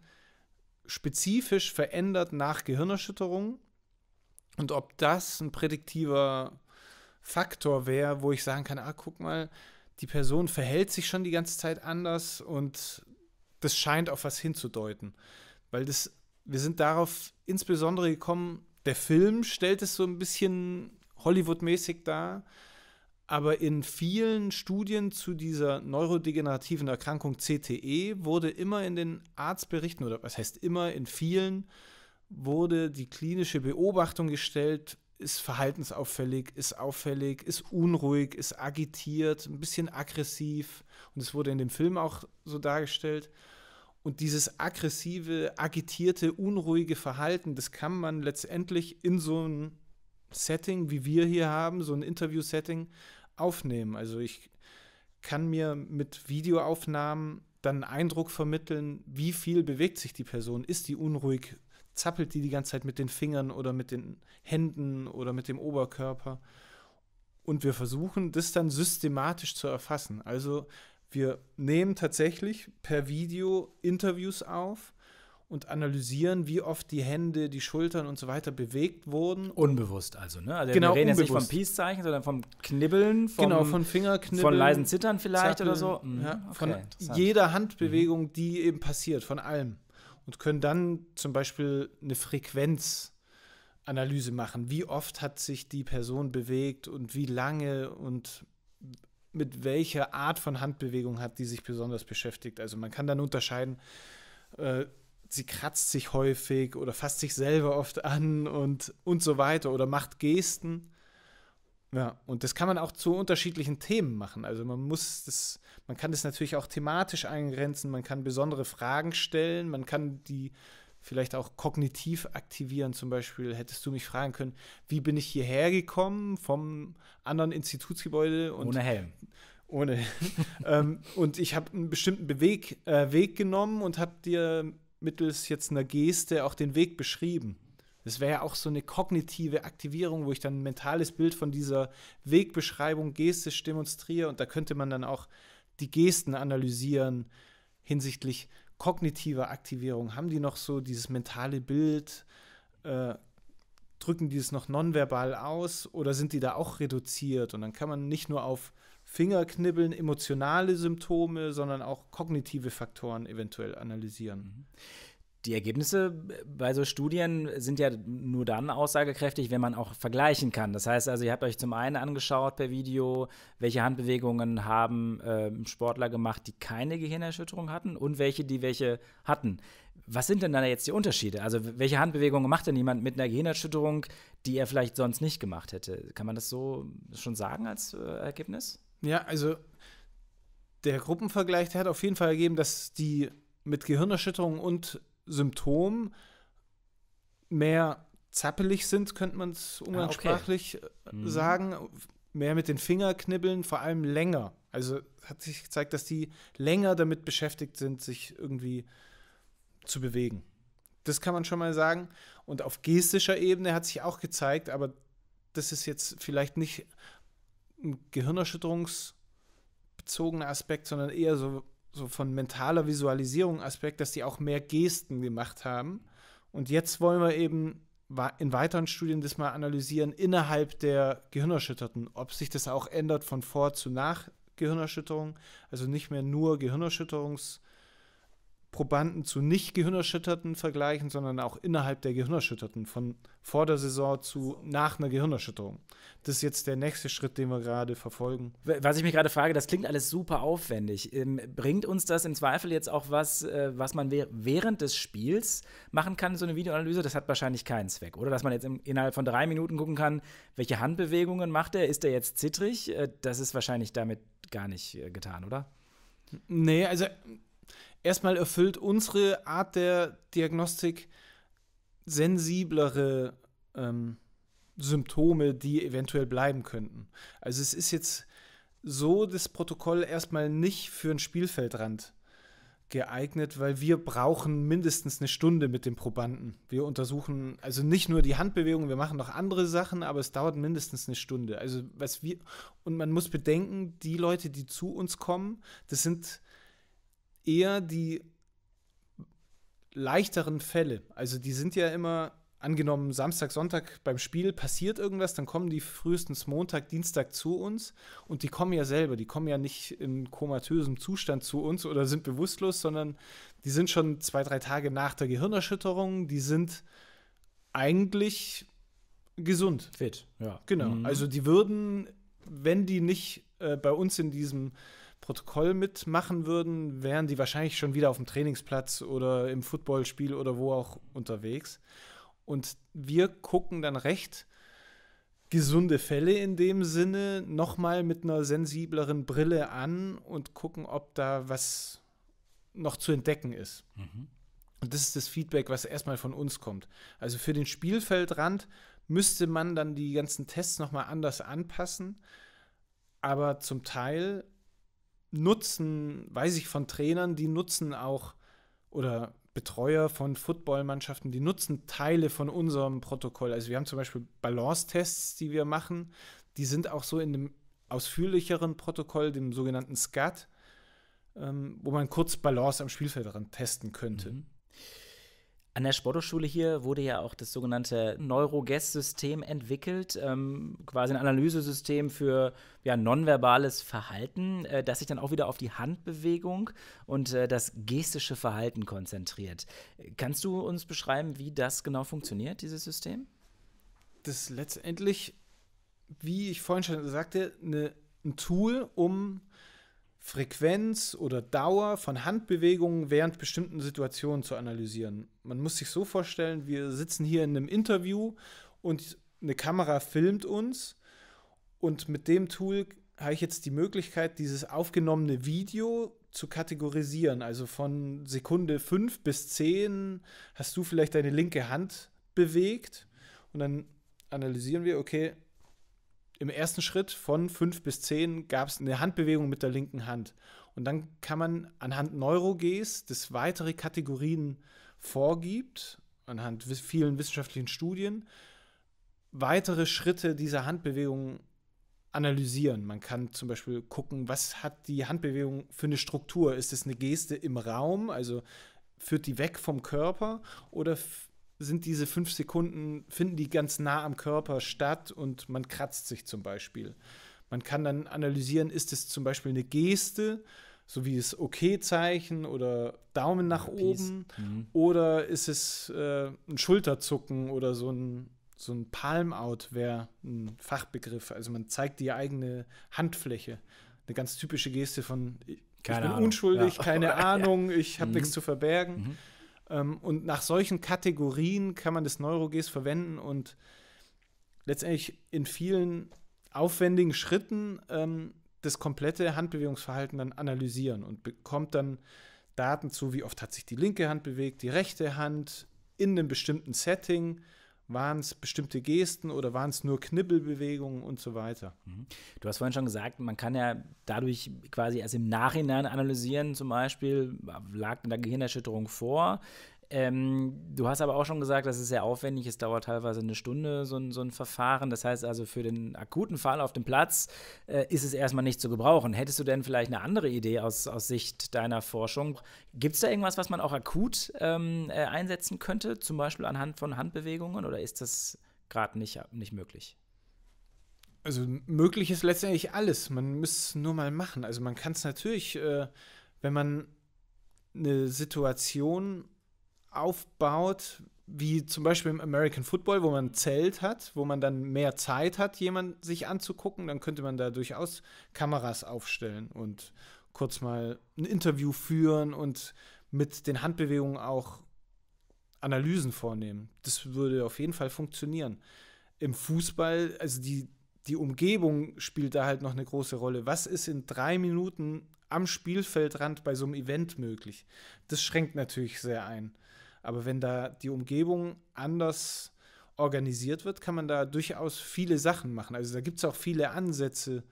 spezifisch verändert nach Gehirnerschütterungen und ob das ein prädiktiver Faktor wäre, wo ich sagen kann, ah, guck mal, die Person verhält sich schon die ganze Zeit anders und das scheint auf was hinzudeuten. Weil das, wir sind darauf insbesondere gekommen, der Film stellt es so ein bisschen Hollywood-mäßig dar, aber in vielen Studien zu dieser neurodegenerativen Erkrankung CTE wurde immer in den Arztberichten, oder was heißt immer, in vielen wurde die klinische Beobachtung gestellt, ist verhaltensauffällig, ist auffällig, ist unruhig, ist agitiert, ein bisschen aggressiv. Und es wurde in dem Film auch so dargestellt. Und dieses aggressive, agitierte, unruhige Verhalten, das kann man letztendlich in so einem Setting, wie wir hier haben, so ein Interview-Setting, aufnehmen. Also ich kann mir mit Videoaufnahmen dann einen Eindruck vermitteln, wie viel bewegt sich die Person, ist die unruhig, zappelt die die ganze Zeit mit den Fingern oder mit den Händen oder mit dem Oberkörper. Und wir versuchen, das dann systematisch zu erfassen. Also wir nehmen tatsächlich per Video Interviews auf und analysieren, wie oft die Hände, die Schultern und so weiter bewegt wurden. Unbewusst also, ne? Also genau, wir reden unbewusst. jetzt nicht vom Peace-Zeichen, sondern vom Knibbeln, vom, genau, von Fingerknibbeln, von leisen Zittern vielleicht Zappeln, oder so. Mhm, ja, okay, von jeder Handbewegung, mhm. die eben passiert, von allem und können dann zum Beispiel eine Frequenzanalyse machen. Wie oft hat sich die Person bewegt und wie lange und mit welcher Art von Handbewegung hat die sich besonders beschäftigt. Also man kann dann unterscheiden, äh, sie kratzt sich häufig oder fasst sich selber oft an und, und so weiter oder macht Gesten. Ja, und das kann man auch zu unterschiedlichen Themen machen. Also man muss das, man kann das natürlich auch thematisch eingrenzen, man kann besondere Fragen stellen, man kann die vielleicht auch kognitiv aktivieren. Zum Beispiel hättest du mich fragen können, wie bin ich hierher gekommen vom anderen Institutsgebäude? Und ohne Helm. Ohne. ähm, und ich habe einen bestimmten Beweg, äh, Weg genommen und habe dir mittels jetzt einer Geste auch den Weg beschrieben. Das wäre ja auch so eine kognitive Aktivierung, wo ich dann ein mentales Bild von dieser Wegbeschreibung gestisch demonstriere und da könnte man dann auch die Gesten analysieren hinsichtlich kognitiver Aktivierung. Haben die noch so dieses mentale Bild? Äh, drücken die es noch nonverbal aus oder sind die da auch reduziert? Und dann kann man nicht nur auf Fingerknibbeln, emotionale Symptome, sondern auch kognitive Faktoren eventuell analysieren. Mhm die Ergebnisse bei so Studien sind ja nur dann aussagekräftig, wenn man auch vergleichen kann. Das heißt also, ihr habt euch zum einen angeschaut per Video, welche Handbewegungen haben äh, Sportler gemacht, die keine Gehirnerschütterung hatten und welche, die welche hatten. Was sind denn da jetzt die Unterschiede? Also welche Handbewegungen macht denn jemand mit einer Gehirnerschütterung, die er vielleicht sonst nicht gemacht hätte? Kann man das so schon sagen als äh, Ergebnis? Ja, also der Gruppenvergleich der hat auf jeden Fall ergeben, dass die mit Gehirnerschütterung und Symptom mehr zappelig sind, könnte man es umgangssprachlich ah, okay. Äh, mhm. sagen, mehr mit den Fingerknibbeln, vor allem länger. Also hat sich gezeigt, dass die länger damit beschäftigt sind, sich irgendwie zu bewegen. Das kann man schon mal sagen. Und auf gestischer Ebene hat sich auch gezeigt, aber das ist jetzt vielleicht nicht ein gehirnerschütterungsbezogener Aspekt, sondern eher so so von mentaler Visualisierung Aspekt, dass die auch mehr Gesten gemacht haben. Und jetzt wollen wir eben in weiteren Studien das mal analysieren innerhalb der Gehirnerschütterten, ob sich das auch ändert von Vor- zu Nach-Gehirnerschütterung, also nicht mehr nur Gehirnerschütterungs- Probanden zu nicht Gehirnerschütterten vergleichen, sondern auch innerhalb der Gehirnerschütterten, von vor der Saison zu nach einer Gehirnerschütterung. Das ist jetzt der nächste Schritt, den wir gerade verfolgen. Was ich mich gerade frage, das klingt alles super aufwendig. Ähm, bringt uns das im Zweifel jetzt auch was, äh, was man während des Spiels machen kann, so eine Videoanalyse? Das hat wahrscheinlich keinen Zweck, oder? Dass man jetzt innerhalb von drei Minuten gucken kann, welche Handbewegungen macht er, ist er jetzt zittrig? Äh, das ist wahrscheinlich damit gar nicht äh, getan, oder? Nee, also erstmal erfüllt unsere Art der Diagnostik sensiblere ähm, Symptome, die eventuell bleiben könnten. Also es ist jetzt so das Protokoll erstmal nicht für einen Spielfeldrand geeignet, weil wir brauchen mindestens eine Stunde mit dem Probanden. Wir untersuchen also nicht nur die Handbewegungen, wir machen noch andere Sachen, aber es dauert mindestens eine Stunde. Also was wir und man muss bedenken, die Leute, die zu uns kommen, das sind eher die leichteren Fälle. Also die sind ja immer angenommen Samstag, Sonntag beim Spiel passiert irgendwas, dann kommen die frühestens Montag, Dienstag zu uns und die kommen ja selber, die kommen ja nicht in komatösem Zustand zu uns oder sind bewusstlos, sondern die sind schon zwei, drei Tage nach der Gehirnerschütterung, die sind eigentlich gesund. Fit, ja. Genau. Mhm. Also die würden, wenn die nicht äh, bei uns in diesem Protokoll mitmachen würden, wären die wahrscheinlich schon wieder auf dem Trainingsplatz oder im Footballspiel oder wo auch unterwegs. Und wir gucken dann recht gesunde Fälle in dem Sinne nochmal mit einer sensibleren Brille an und gucken, ob da was noch zu entdecken ist. Mhm. Und das ist das Feedback, was erstmal von uns kommt. Also für den Spielfeldrand müsste man dann die ganzen Tests nochmal anders anpassen. Aber zum Teil nutzen, weiß ich von Trainern, die nutzen auch oder Betreuer von Footballmannschaften, die nutzen Teile von unserem Protokoll. Also wir haben zum Beispiel Balance-Tests, die wir machen. Die sind auch so in dem ausführlicheren Protokoll, dem sogenannten SCAT, ähm, wo man kurz Balance am Spielfeld dran testen könnte. Mhm. An der Sporthochschule hier wurde ja auch das sogenannte Neurogas-System entwickelt, ähm, quasi ein Analysesystem für ja, nonverbales Verhalten, äh, das sich dann auch wieder auf die Handbewegung und äh, das gestische Verhalten konzentriert. Kannst du uns beschreiben, wie das genau funktioniert, dieses System? Das ist letztendlich, wie ich vorhin schon sagte, eine, ein Tool, um Frequenz oder Dauer von Handbewegungen während bestimmten Situationen zu analysieren. Man muss sich so vorstellen, wir sitzen hier in einem Interview und eine Kamera filmt uns und mit dem Tool habe ich jetzt die Möglichkeit, dieses aufgenommene Video zu kategorisieren. Also von Sekunde 5 bis 10 hast du vielleicht deine linke Hand bewegt und dann analysieren wir, okay, im ersten Schritt von fünf bis zehn gab es eine Handbewegung mit der linken Hand. Und dann kann man anhand Neuroges das weitere Kategorien vorgibt, anhand vielen wissenschaftlichen Studien, weitere Schritte dieser Handbewegung analysieren. Man kann zum Beispiel gucken, was hat die Handbewegung für eine Struktur? Ist es eine Geste im Raum? Also führt die weg vom Körper oder sind diese fünf Sekunden, finden die ganz nah am Körper statt und man kratzt sich zum Beispiel. Man kann dann analysieren, ist es zum Beispiel eine Geste, so wie das okay zeichen oder Daumen nach ja, oben, mhm. oder ist es äh, ein Schulterzucken oder so ein, so ein Palm-Out wäre ein Fachbegriff. Also man zeigt die eigene Handfläche. Eine ganz typische Geste von, ich keine bin Ahnung. unschuldig, ja. keine Ahnung, ich habe mhm. nichts zu verbergen. Mhm. Ähm, und nach solchen Kategorien kann man das Neuroges verwenden und letztendlich in vielen aufwendigen Schritten ähm, das komplette Handbewegungsverhalten dann analysieren und bekommt dann Daten zu, wie oft hat sich die linke Hand bewegt, die rechte Hand in einem bestimmten Setting waren es bestimmte Gesten oder waren es nur Knibbelbewegungen und so weiter? Mhm. Du hast vorhin schon gesagt, man kann ja dadurch quasi erst im Nachhinein analysieren, zum Beispiel, lag in der Gehirnerschütterung vor, ähm, du hast aber auch schon gesagt, das ist sehr aufwendig. Es dauert teilweise eine Stunde, so ein, so ein Verfahren. Das heißt also, für den akuten Fall auf dem Platz äh, ist es erstmal nicht zu gebrauchen. Hättest du denn vielleicht eine andere Idee aus, aus Sicht deiner Forschung? Gibt es da irgendwas, was man auch akut ähm, äh, einsetzen könnte, zum Beispiel anhand von Handbewegungen oder ist das gerade nicht, nicht möglich? Also möglich ist letztendlich alles. Man müsste es nur mal machen. Also man kann es natürlich, äh, wenn man eine Situation aufbaut, wie zum Beispiel im American Football, wo man ein Zelt hat, wo man dann mehr Zeit hat, jemanden sich anzugucken, dann könnte man da durchaus Kameras aufstellen und kurz mal ein Interview führen und mit den Handbewegungen auch Analysen vornehmen. Das würde auf jeden Fall funktionieren. Im Fußball, also die, die Umgebung spielt da halt noch eine große Rolle. Was ist in drei Minuten am Spielfeldrand bei so einem Event möglich? Das schränkt natürlich sehr ein. Aber wenn da die Umgebung anders organisiert wird, kann man da durchaus viele Sachen machen. Also da gibt es auch viele Ansätze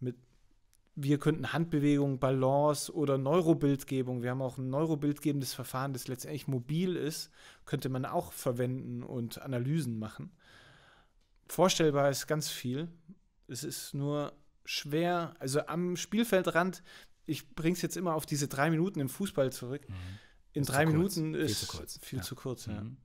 mit, wir könnten Handbewegung, Balance oder Neurobildgebung, wir haben auch ein neurobildgebendes Verfahren, das letztendlich mobil ist, könnte man auch verwenden und Analysen machen. Vorstellbar ist ganz viel. Es ist nur schwer, also am Spielfeldrand, ich bringe es jetzt immer auf diese drei Minuten im Fußball zurück. Mhm in ist drei Minuten kurz. ist viel zu kurz. Viel ja. zu kurz ja. mhm.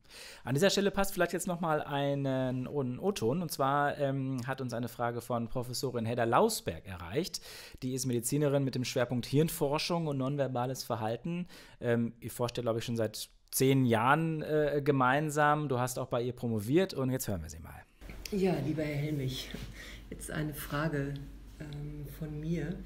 An dieser Stelle passt vielleicht jetzt nochmal ein O-Ton. Und zwar ähm, hat uns eine Frage von Professorin Hedda Lausberg erreicht. Die ist Medizinerin mit dem Schwerpunkt Hirnforschung und nonverbales Verhalten. Ähm, ihr forscht glaube ich, schon seit zehn Jahren äh, gemeinsam. Du hast auch bei ihr promoviert und jetzt hören wir sie mal. Ja, lieber Herr Helmich, jetzt eine Frage ähm, von mir.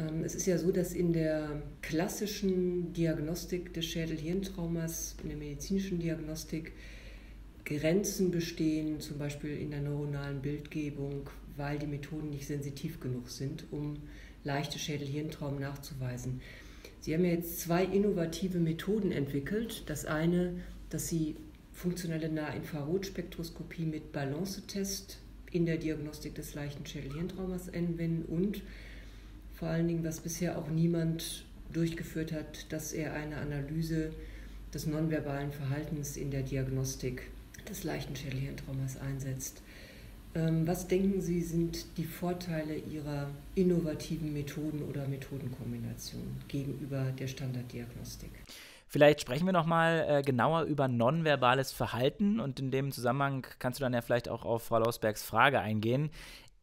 Ähm, es ist ja so, dass in der klassischen Diagnostik des Schädelhirntraumas, in der medizinischen Diagnostik, Grenzen bestehen, zum Beispiel in der neuronalen Bildgebung, weil die Methoden nicht sensitiv genug sind, um leichte Schädelhirntraum nachzuweisen. Sie haben ja jetzt zwei innovative Methoden entwickelt. Das eine, dass Sie funktionelle Nahinfrarotspektroskopie mit Balancetest in der Diagnostik des leichten Schädelhirntraumas anwenden und vor allen Dingen, was bisher auch niemand durchgeführt hat, dass er eine Analyse des nonverbalen Verhaltens in der Diagnostik des leichten Schädelhirntraumas einsetzt. Ähm, was denken Sie, sind die Vorteile Ihrer innovativen Methoden oder Methodenkombination gegenüber der Standarddiagnostik? Vielleicht sprechen wir nochmal äh, genauer über nonverbales Verhalten und in dem Zusammenhang kannst du dann ja vielleicht auch auf Frau Lausbergs Frage eingehen.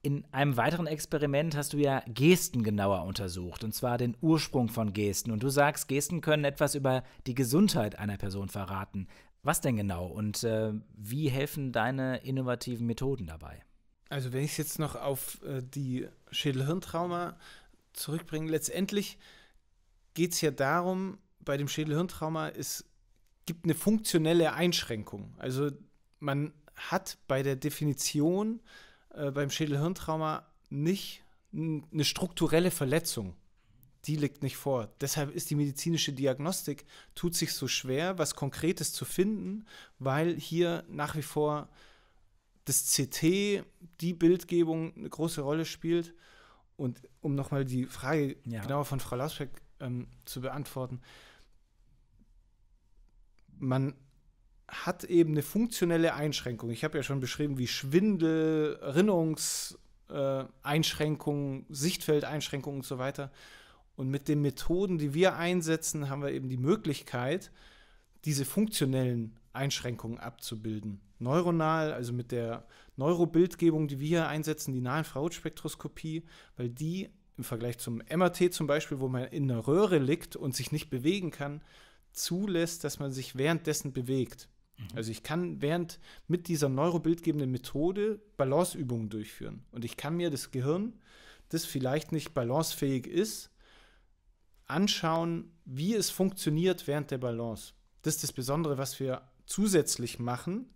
In einem weiteren Experiment hast du ja Gesten genauer untersucht, und zwar den Ursprung von Gesten. Und du sagst, Gesten können etwas über die Gesundheit einer Person verraten. Was denn genau und äh, wie helfen deine innovativen Methoden dabei? Also wenn ich es jetzt noch auf äh, die Schädelhirntrauma zurückbringe, letztendlich geht es ja darum, bei dem Schädelhirntrauma, es gibt eine funktionelle Einschränkung. Also man hat bei der Definition äh, beim Schädelhirntrauma nicht eine strukturelle Verletzung. Die liegt nicht vor. Deshalb ist die medizinische Diagnostik, tut sich so schwer, was Konkretes zu finden, weil hier nach wie vor das CT, die Bildgebung eine große Rolle spielt. Und um nochmal die Frage ja. genauer von Frau Lausbeck ähm, zu beantworten, man hat eben eine funktionelle Einschränkung. Ich habe ja schon beschrieben, wie Schwindel, Erinnerungseinschränkungen, äh, Sichtfeldeinschränkungen und so weiter. Und mit den Methoden, die wir einsetzen, haben wir eben die Möglichkeit, diese funktionellen Einschränkungen abzubilden. Neuronal, also mit der Neurobildgebung, die wir einsetzen, die Nahinfrarotspektroskopie, weil die im Vergleich zum MRT zum Beispiel, wo man in einer Röhre liegt und sich nicht bewegen kann, zulässt, dass man sich währenddessen bewegt. Mhm. Also ich kann während mit dieser neurobildgebenden Methode Balanceübungen durchführen. Und ich kann mir das Gehirn, das vielleicht nicht balancefähig ist, anschauen, wie es funktioniert während der Balance. Das ist das Besondere, was wir zusätzlich machen,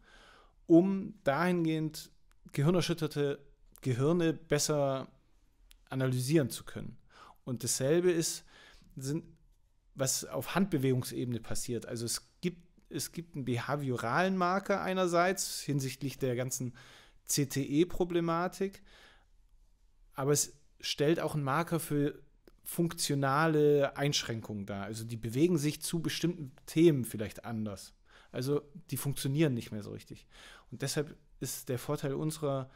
um dahingehend gehirnerschütterte Gehirne besser analysieren zu können. Und dasselbe ist, sind, was auf Handbewegungsebene passiert. Also es es gibt einen behavioralen Marker einerseits hinsichtlich der ganzen CTE-Problematik, aber es stellt auch einen Marker für funktionale Einschränkungen dar. Also die bewegen sich zu bestimmten Themen vielleicht anders. Also die funktionieren nicht mehr so richtig. Und deshalb ist der Vorteil unserer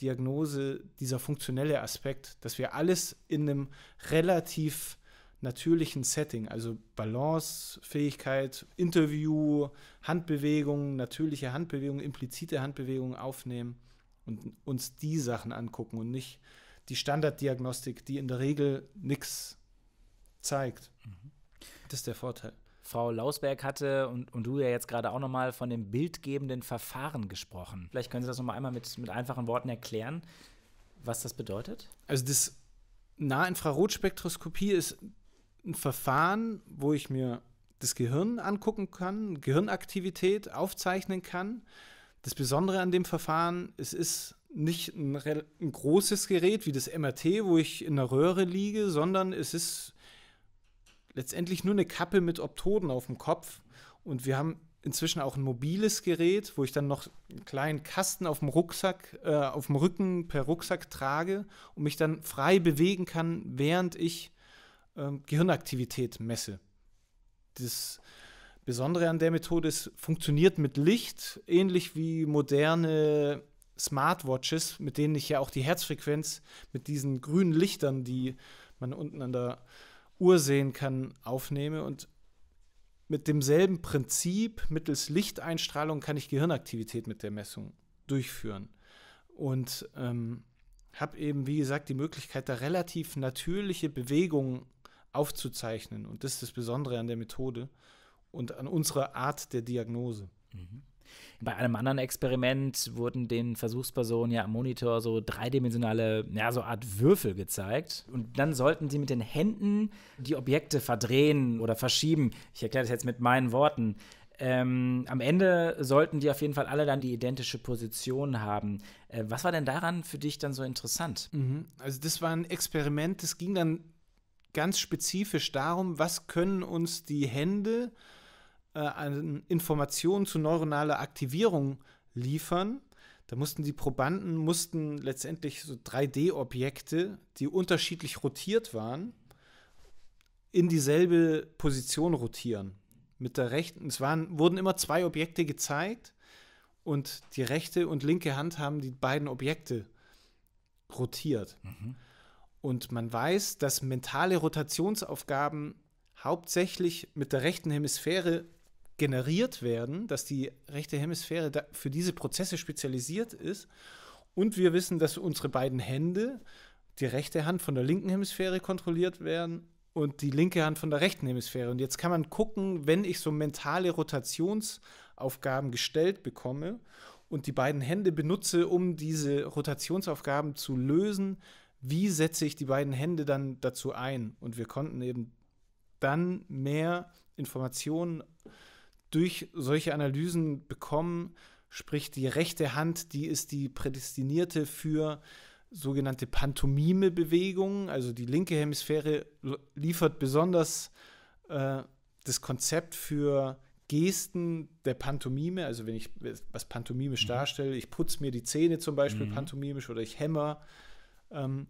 Diagnose dieser funktionelle Aspekt, dass wir alles in einem relativ natürlichen Setting, also Balance, Fähigkeit, Interview, Handbewegungen, natürliche Handbewegungen, implizite Handbewegungen aufnehmen und uns die Sachen angucken und nicht die Standarddiagnostik, die in der Regel nichts zeigt. Mhm. Das ist der Vorteil. Frau Lausberg hatte und, und du ja jetzt gerade auch nochmal von dem bildgebenden Verfahren gesprochen. Vielleicht können Sie das nochmal einmal mit, mit einfachen Worten erklären, was das bedeutet? Also das Nahinfrarotspektroskopie ist ein Verfahren, wo ich mir das Gehirn angucken kann, Gehirnaktivität aufzeichnen kann. Das Besondere an dem Verfahren, es ist nicht ein, ein, großes Gerät wie das MRT, wo ich in der Röhre liege, sondern es ist letztendlich nur eine Kappe mit Optoden auf dem Kopf. Und wir haben inzwischen auch ein mobiles Gerät, wo ich dann noch einen kleinen Kasten auf dem Rucksack, äh, auf dem Rücken per Rucksack trage und mich dann frei bewegen kann, während ich ähm, Gehirnaktivität messe. Das Besondere an der Methode ist, funktioniert mit Licht ähnlich wie moderne Smartwatches, mit denen ich ja auch die Herzfrequenz mit diesen grünen Lichtern, die man unten an der Uhr sehen kann, aufnehme. Und mit demselben Prinzip mittels Lichteinstrahlung kann ich Gehirnaktivität mit der Messung durchführen. Und ähm, habe eben, wie gesagt, die Möglichkeit, da relativ natürliche Bewegungen aufzuzeichnen. Und das ist das Besondere an der Methode und an unserer Art der Diagnose. Mhm. Bei einem anderen Experiment wurden den Versuchspersonen ja am Monitor so dreidimensionale, ja, so Art Würfel gezeigt. Und dann sollten sie mit den Händen die Objekte verdrehen oder verschieben. Ich erkläre das jetzt mit meinen Worten. Ähm, am Ende sollten die auf jeden Fall alle dann die identische Position haben. Äh, was war denn daran für dich dann so interessant? Mhm. Also, das war ein Experiment, das ging dann ganz spezifisch darum, was können uns die Hände äh, an Informationen zu neuronaler Aktivierung liefern. Da mussten die Probanden mussten letztendlich so 3D-Objekte, die unterschiedlich rotiert waren, in dieselbe Position rotieren. Mit der rechten, es waren, wurden immer zwei Objekte gezeigt und die rechte und linke Hand haben die beiden Objekte rotiert. Mhm. Und man weiß, dass mentale Rotationsaufgaben hauptsächlich mit der rechten Hemisphäre generiert werden, dass die rechte Hemisphäre für diese Prozesse spezialisiert ist. Und wir wissen, dass unsere beiden Hände, die rechte Hand von der linken Hemisphäre kontrolliert werden und die linke Hand von der rechten Hemisphäre. Und jetzt kann man gucken, wenn ich so mentale Rotationsaufgaben gestellt bekomme und die beiden Hände benutze, um diese Rotationsaufgaben zu lösen, wie setze ich die beiden Hände dann dazu ein? Und wir konnten eben dann mehr Informationen durch solche Analysen bekommen, sprich die rechte Hand, die ist die prädestinierte für sogenannte Pantomime-Bewegungen, also die linke Hemisphäre liefert besonders äh, das Konzept für Gesten der Pantomime, also wenn ich was pantomimisch mhm. darstelle, ich putze mir die Zähne zum Beispiel mhm. pantomimisch oder ich hämmer, ähm,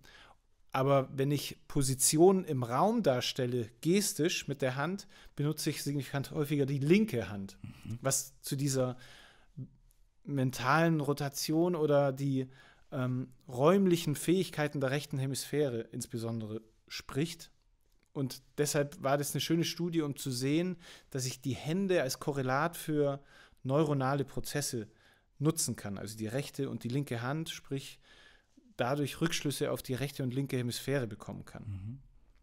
aber wenn ich Positionen im Raum darstelle, gestisch mit der Hand, benutze ich signifikant häufiger die linke Hand, mhm. was zu dieser mentalen Rotation oder die ähm, räumlichen Fähigkeiten der rechten Hemisphäre insbesondere spricht. Und deshalb war das eine schöne Studie, um zu sehen, dass ich die Hände als Korrelat für neuronale Prozesse nutzen kann. Also die rechte und die linke Hand, sprich dadurch Rückschlüsse auf die rechte und linke Hemisphäre bekommen kann. Mhm.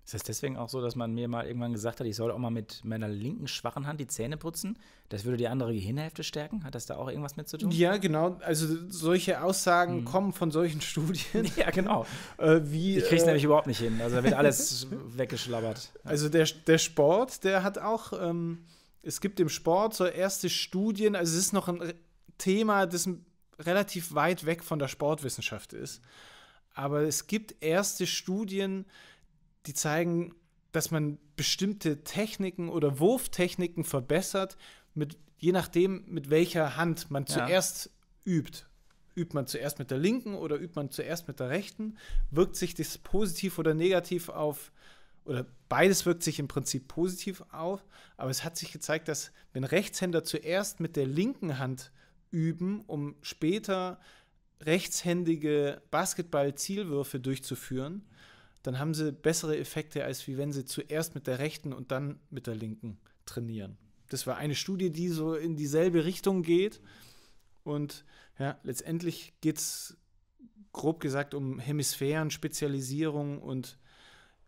Ist das deswegen auch so, dass man mir mal irgendwann gesagt hat, ich soll auch mal mit meiner linken schwachen Hand die Zähne putzen? Das würde die andere Gehirnhälfte stärken? Hat das da auch irgendwas mit zu tun? Ja, genau. Also solche Aussagen mhm. kommen von solchen Studien. Ja, genau. äh, wie, ich krieg's äh, nämlich überhaupt nicht hin. Also da wird alles weggeschlabbert. Also der, der Sport, der hat auch, ähm, es gibt im Sport so erste Studien, also es ist noch ein Thema, das ein relativ weit weg von der Sportwissenschaft ist. Aber es gibt erste Studien, die zeigen, dass man bestimmte Techniken oder Wurftechniken verbessert, mit, je nachdem, mit welcher Hand man ja. zuerst übt. Übt man zuerst mit der linken oder übt man zuerst mit der rechten? Wirkt sich das positiv oder negativ auf oder beides wirkt sich im Prinzip positiv auf, aber es hat sich gezeigt, dass wenn Rechtshänder zuerst mit der linken Hand üben, um später rechtshändige Basketball-Zielwürfe durchzuführen, dann haben sie bessere Effekte, als wie wenn sie zuerst mit der rechten und dann mit der linken trainieren. Das war eine Studie, die so in dieselbe Richtung geht. Und ja, letztendlich geht es grob gesagt um Hemisphären, Spezialisierung und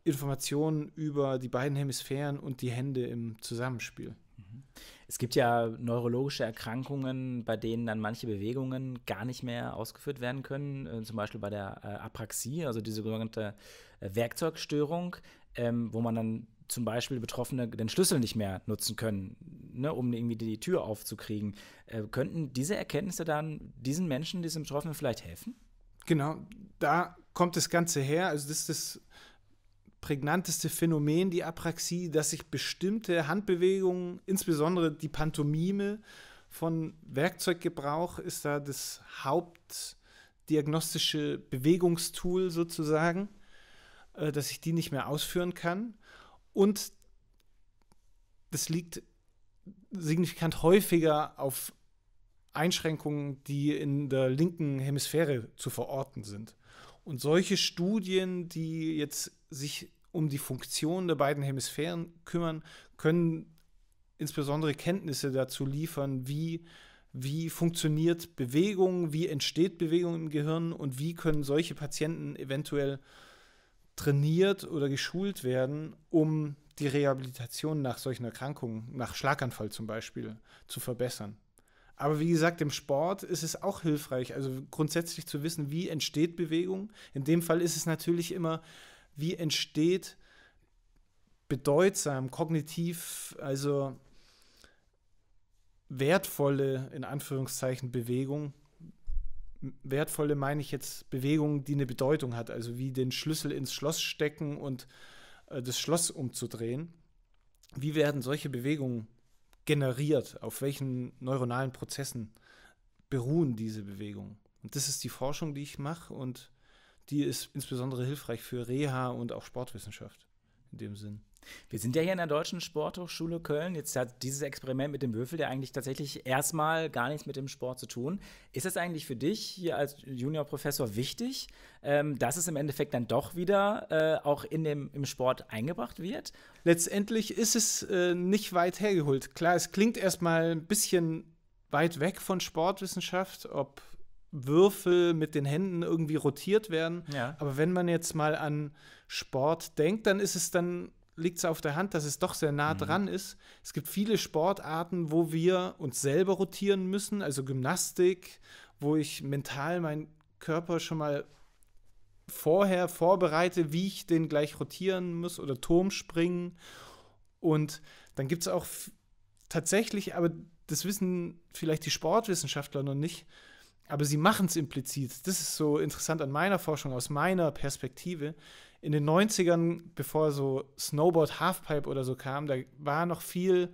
Informationen über die beiden Hemisphären und die Hände im Zusammenspiel. Mhm. Es gibt ja neurologische Erkrankungen, bei denen dann manche Bewegungen gar nicht mehr ausgeführt werden können, äh, zum Beispiel bei der äh, Apraxie, also diese sogenannte äh, Werkzeugstörung, ähm, wo man dann zum Beispiel Betroffene den Schlüssel nicht mehr nutzen können, ne, um irgendwie die Tür aufzukriegen. Äh, könnten diese Erkenntnisse dann diesen Menschen, diesen Betroffenen vielleicht helfen? Genau, da kommt das Ganze her. Also das ist das prägnanteste Phänomen, die Apraxie, dass sich bestimmte Handbewegungen, insbesondere die Pantomime von Werkzeuggebrauch, ist da das hauptdiagnostische Bewegungstool sozusagen, äh, dass ich die nicht mehr ausführen kann. Und das liegt signifikant häufiger auf Einschränkungen, die in der linken Hemisphäre zu verorten sind. Und solche Studien, die jetzt sich um die Funktion der beiden Hemisphären kümmern, können insbesondere Kenntnisse dazu liefern, wie, wie funktioniert Bewegung, wie entsteht Bewegung im Gehirn und wie können solche Patienten eventuell trainiert oder geschult werden, um die Rehabilitation nach solchen Erkrankungen, nach Schlaganfall zum Beispiel, zu verbessern. Aber wie gesagt, im Sport ist es auch hilfreich, also grundsätzlich zu wissen, wie entsteht Bewegung. In dem Fall ist es natürlich immer wie entsteht bedeutsam, kognitiv, also wertvolle, in Anführungszeichen, Bewegung. Wertvolle meine ich jetzt Bewegung, die eine Bedeutung hat, also wie den Schlüssel ins Schloss stecken und äh, das Schloss umzudrehen. Wie werden solche Bewegungen generiert? Auf welchen neuronalen Prozessen beruhen diese Bewegungen? Und das ist die Forschung, die ich mache und die ist insbesondere hilfreich für Reha und auch Sportwissenschaft in dem Sinn. Wir sind ja hier in der Deutschen Sporthochschule Köln. Jetzt hat dieses Experiment mit dem Würfel der eigentlich tatsächlich erstmal gar nichts mit dem Sport zu tun. Ist das eigentlich für dich hier als Juniorprofessor wichtig, ähm, dass es im Endeffekt dann doch wieder äh, auch in dem, im Sport eingebracht wird? Letztendlich ist es äh, nicht weit hergeholt. Klar, es klingt erstmal ein bisschen weit weg von Sportwissenschaft, ob Würfel mit den Händen irgendwie rotiert werden. Ja. Aber wenn man jetzt mal an Sport denkt, dann ist es dann liegt es auf der Hand, dass es doch sehr nah mhm. dran ist. Es gibt viele Sportarten, wo wir uns selber rotieren müssen, also Gymnastik, wo ich mental meinen Körper schon mal vorher vorbereite, wie ich den gleich rotieren muss oder Turmspringen. Und dann gibt es auch tatsächlich, aber das wissen vielleicht die Sportwissenschaftler noch nicht, aber sie machen es implizit. Das ist so interessant an meiner Forschung, aus meiner Perspektive. In den 90ern, bevor so Snowboard, Halfpipe oder so kam, da war noch viel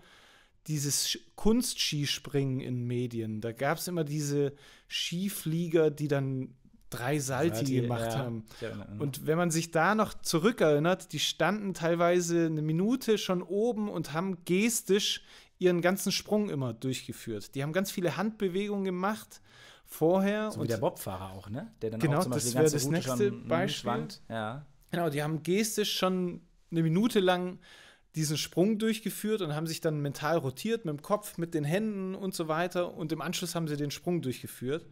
dieses Kunstskispringen in Medien. Da gab es immer diese Skiflieger, die dann drei Salti, Salti gemacht ja. haben. Und wenn man sich da noch zurückerinnert, die standen teilweise eine Minute schon oben und haben gestisch ihren ganzen Sprung immer durchgeführt. Die haben ganz viele Handbewegungen gemacht vorher. So wie der Bobfahrer auch, ne? Der dann genau, auch zum Beispiel das wäre das nächste schon, hm, Beispiel. Ja. Genau, die haben gestisch schon eine Minute lang diesen Sprung durchgeführt und haben sich dann mental rotiert mit dem Kopf, mit den Händen und so weiter. Und im Anschluss haben sie den Sprung durchgeführt.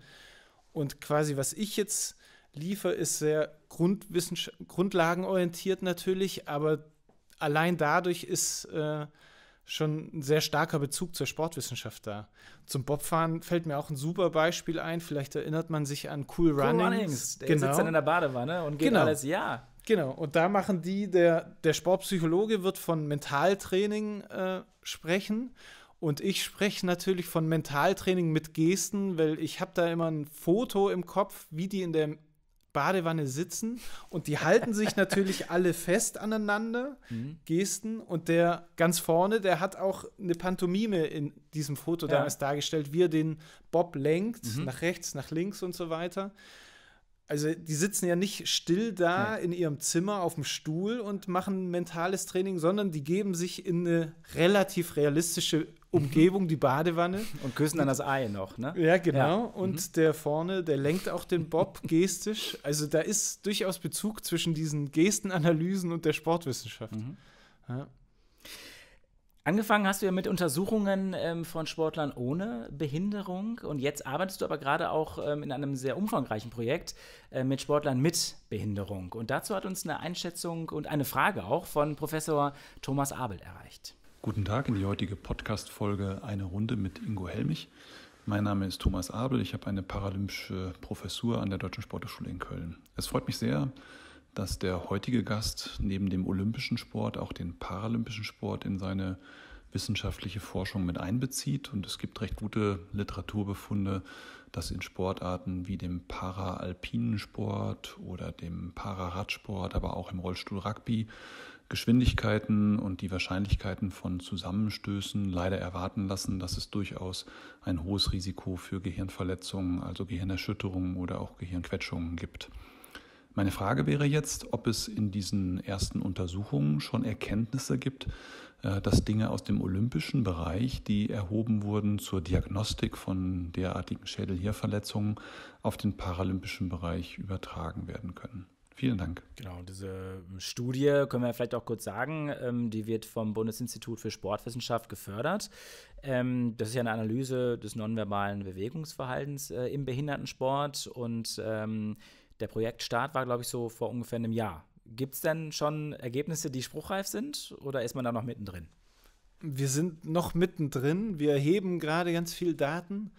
Und quasi, was ich jetzt liefere, ist sehr grundlagenorientiert natürlich, aber allein dadurch ist äh, schon ein sehr starker Bezug zur Sportwissenschaft da. Zum Bobfahren fällt mir auch ein super Beispiel ein. Vielleicht erinnert man sich an Cool, Runnings. cool Runnings. Runnings. Der genau. sitzt dann in der Badewanne und geht genau. alles, ja. Genau, und da machen die, der, der Sportpsychologe wird von Mentaltraining äh, sprechen und ich spreche natürlich von Mentaltraining mit Gesten, weil ich habe da immer ein Foto im Kopf, wie die in der Badewanne sitzen und die halten sich natürlich alle fest aneinander, mhm. Gesten und der ganz vorne, der hat auch eine Pantomime in diesem Foto ja. damals dargestellt, wie er den Bob lenkt, mhm. nach rechts, nach links und so weiter. Also die sitzen ja nicht still da nee. in ihrem Zimmer auf dem Stuhl und machen mentales Training, sondern die geben sich in eine relativ realistische Umgebung die Badewanne. Und küssen dann das Ei noch, ne? Ja, genau. Ja. Und mhm. der vorne, der lenkt auch den Bob gestisch. Also da ist durchaus Bezug zwischen diesen Gestenanalysen und der Sportwissenschaft. Mhm. Ja. Angefangen hast du ja mit Untersuchungen ähm, von Sportlern ohne Behinderung und jetzt arbeitest du aber gerade auch ähm, in einem sehr umfangreichen Projekt äh, mit Sportlern mit Behinderung. Und dazu hat uns eine Einschätzung und eine Frage auch von Professor Thomas Abel erreicht. Guten Tag in die heutige Podcast-Folge Eine Runde mit Ingo Helmich. Mein Name ist Thomas Abel, ich habe eine paralympische Professur an der Deutschen Sporthochschule in Köln. Es freut mich sehr, dass der heutige Gast neben dem olympischen Sport auch den paralympischen Sport in seine wissenschaftliche Forschung mit einbezieht und es gibt recht gute Literaturbefunde, dass in Sportarten wie dem Paraalpinen Sport oder dem Pararadsport, aber auch im Rollstuhl Rugby Geschwindigkeiten und die Wahrscheinlichkeiten von Zusammenstößen leider erwarten lassen, dass es durchaus ein hohes Risiko für Gehirnverletzungen, also Gehirnerschütterungen oder auch Gehirnquetschungen gibt. Meine Frage wäre jetzt, ob es in diesen ersten Untersuchungen schon Erkenntnisse gibt, äh, dass Dinge aus dem olympischen Bereich, die erhoben wurden zur Diagnostik von derartigen Schädelhirnverletzungen, auf den paralympischen Bereich übertragen werden können. Vielen Dank. Genau, diese ähm, Studie können wir vielleicht auch kurz sagen, ähm, die wird vom Bundesinstitut für Sportwissenschaft gefördert. Ähm, das ist ja eine Analyse des nonverbalen Bewegungsverhaltens äh, im Behindertensport und der Projektstart war, glaube ich, so vor ungefähr einem Jahr. Gibt es denn schon Ergebnisse, die spruchreif sind oder ist man da noch mittendrin? Wir sind noch mittendrin. Wir erheben gerade ganz viel Daten.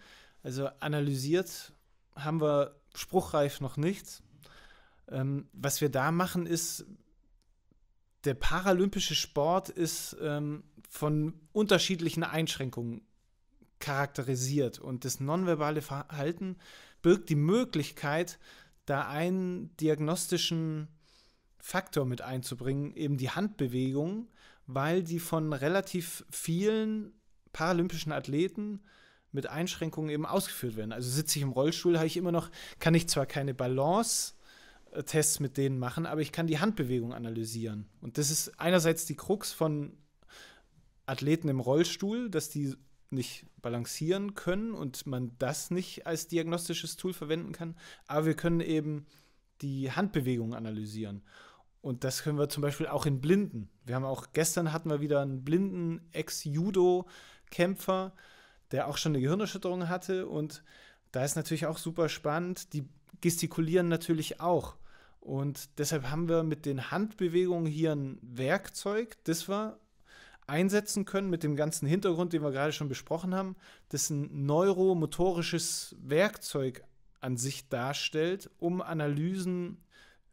Also analysiert haben wir spruchreif noch nichts ähm, was wir da machen, ist, der paralympische Sport ist ähm, von unterschiedlichen Einschränkungen charakterisiert und das nonverbale Verhalten birgt die Möglichkeit, da einen diagnostischen Faktor mit einzubringen, eben die Handbewegung, weil die von relativ vielen paralympischen Athleten mit Einschränkungen eben ausgeführt werden. Also sitze ich im Rollstuhl, habe ich immer noch, kann ich zwar keine Balance Tests mit denen machen, aber ich kann die Handbewegung analysieren. Und das ist einerseits die Krux von Athleten im Rollstuhl, dass die nicht balancieren können und man das nicht als diagnostisches Tool verwenden kann. Aber wir können eben die Handbewegung analysieren. Und das können wir zum Beispiel auch in Blinden. Wir haben auch gestern hatten wir wieder einen blinden Ex-Judo-Kämpfer, der auch schon eine Gehirnerschütterung hatte. Und da ist natürlich auch super spannend. Die gestikulieren natürlich auch. Und deshalb haben wir mit den Handbewegungen hier ein Werkzeug, das wir einsetzen können mit dem ganzen Hintergrund, den wir gerade schon besprochen haben, das ein neuromotorisches Werkzeug an sich darstellt, um Analysen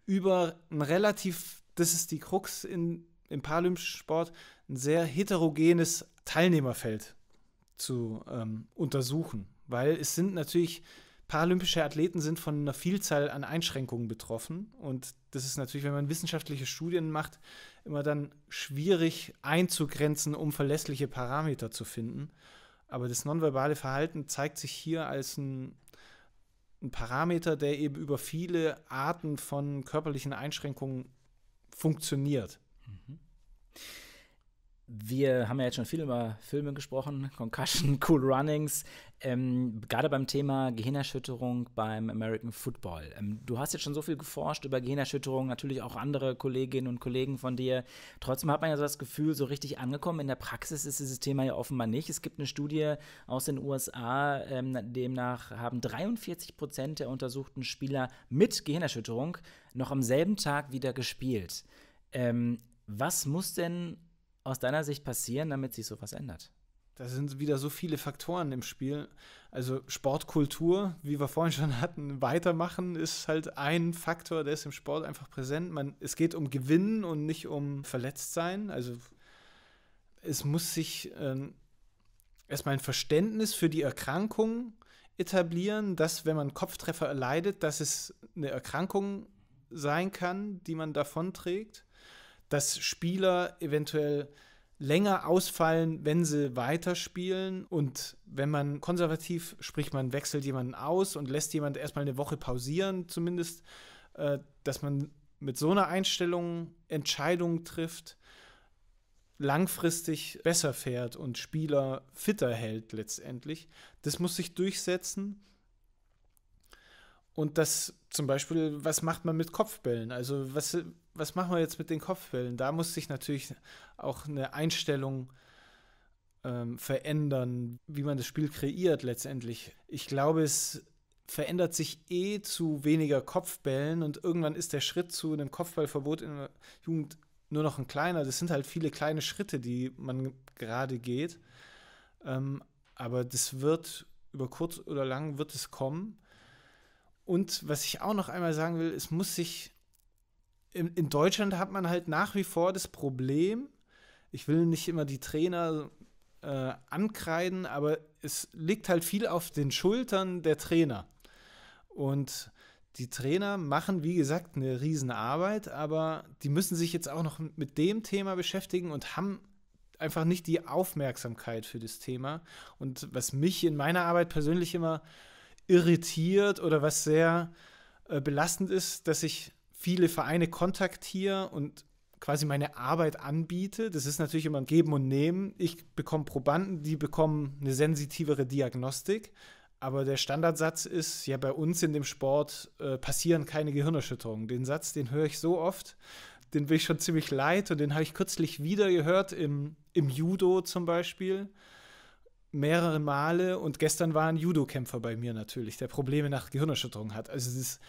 über ein relativ, das ist die Krux in, im paralympischen Sport, ein sehr heterogenes Teilnehmerfeld zu ähm, untersuchen. Weil es sind natürlich paralympische Athleten sind von einer Vielzahl an Einschränkungen betroffen. Und das ist natürlich, wenn man wissenschaftliche Studien macht, immer dann schwierig einzugrenzen, um verlässliche Parameter zu finden. Aber das nonverbale Verhalten zeigt sich hier als ein, ein Parameter, der eben über viele Arten von körperlichen Einschränkungen funktioniert. Mhm. Wir haben ja jetzt schon viel über Filme gesprochen, Concussion, Cool Runnings ähm, gerade beim Thema Gehirnerschütterung beim American Football. Ähm, du hast jetzt schon so viel geforscht über Gehirnerschütterung, natürlich auch andere Kolleginnen und Kollegen von dir. Trotzdem hat man ja so das Gefühl, so richtig angekommen in der Praxis ist dieses Thema ja offenbar nicht. Es gibt eine Studie aus den USA, ähm, demnach haben 43 Prozent der untersuchten Spieler mit Gehirnerschütterung noch am selben Tag wieder gespielt. Ähm, was muss denn aus deiner Sicht passieren, damit sich sowas ändert? da sind wieder so viele Faktoren im Spiel. Also Sportkultur, wie wir vorhin schon hatten, weitermachen ist halt ein Faktor, der ist im Sport einfach präsent. Man, es geht um Gewinnen und nicht um Verletztsein. Also es muss sich äh, erstmal ein Verständnis für die Erkrankung etablieren, dass wenn man Kopftreffer erleidet, dass es eine Erkrankung sein kann, die man davonträgt. dass Spieler eventuell länger ausfallen, wenn sie weiterspielen. Und wenn man konservativ, sprich man wechselt jemanden aus und lässt jemanden erstmal eine Woche pausieren, zumindest, äh, dass man mit so einer Einstellung Entscheidungen trifft, langfristig besser fährt und Spieler fitter hält letztendlich. Das muss sich durchsetzen. Und das zum Beispiel, was macht man mit Kopfbällen? Also was was machen wir jetzt mit den Kopfbällen? Da muss sich natürlich auch eine Einstellung ähm, verändern, wie man das Spiel kreiert letztendlich. Ich glaube, es verändert sich eh zu weniger Kopfbällen und irgendwann ist der Schritt zu einem Kopfballverbot in der Jugend nur noch ein kleiner. Das sind halt viele kleine Schritte, die man gerade geht. Ähm, aber das wird über kurz oder lang wird es kommen. Und was ich auch noch einmal sagen will, es muss sich in, in Deutschland hat man halt nach wie vor das Problem, ich will nicht immer die Trainer äh, ankreiden, aber es liegt halt viel auf den Schultern der Trainer. Und die Trainer machen, wie gesagt, eine Riesenarbeit, aber die müssen sich jetzt auch noch mit dem Thema beschäftigen und haben einfach nicht die Aufmerksamkeit für das Thema. Und was mich in meiner Arbeit persönlich immer irritiert oder was sehr äh, belastend ist, dass ich viele Vereine kontaktiere und quasi meine Arbeit anbiete. Das ist natürlich immer ein Geben und Nehmen. Ich bekomme Probanden, die bekommen eine sensitivere Diagnostik. Aber der Standardsatz ist, ja, bei uns in dem Sport äh, passieren keine Gehirnerschütterungen. Den Satz, den höre ich so oft, den bin ich schon ziemlich leid und den habe ich kürzlich wieder gehört im, im Judo zum Beispiel. Mehrere Male und gestern war ein Judo-Kämpfer bei mir natürlich, der Probleme nach Gehirnerschütterung hat. Also es ist,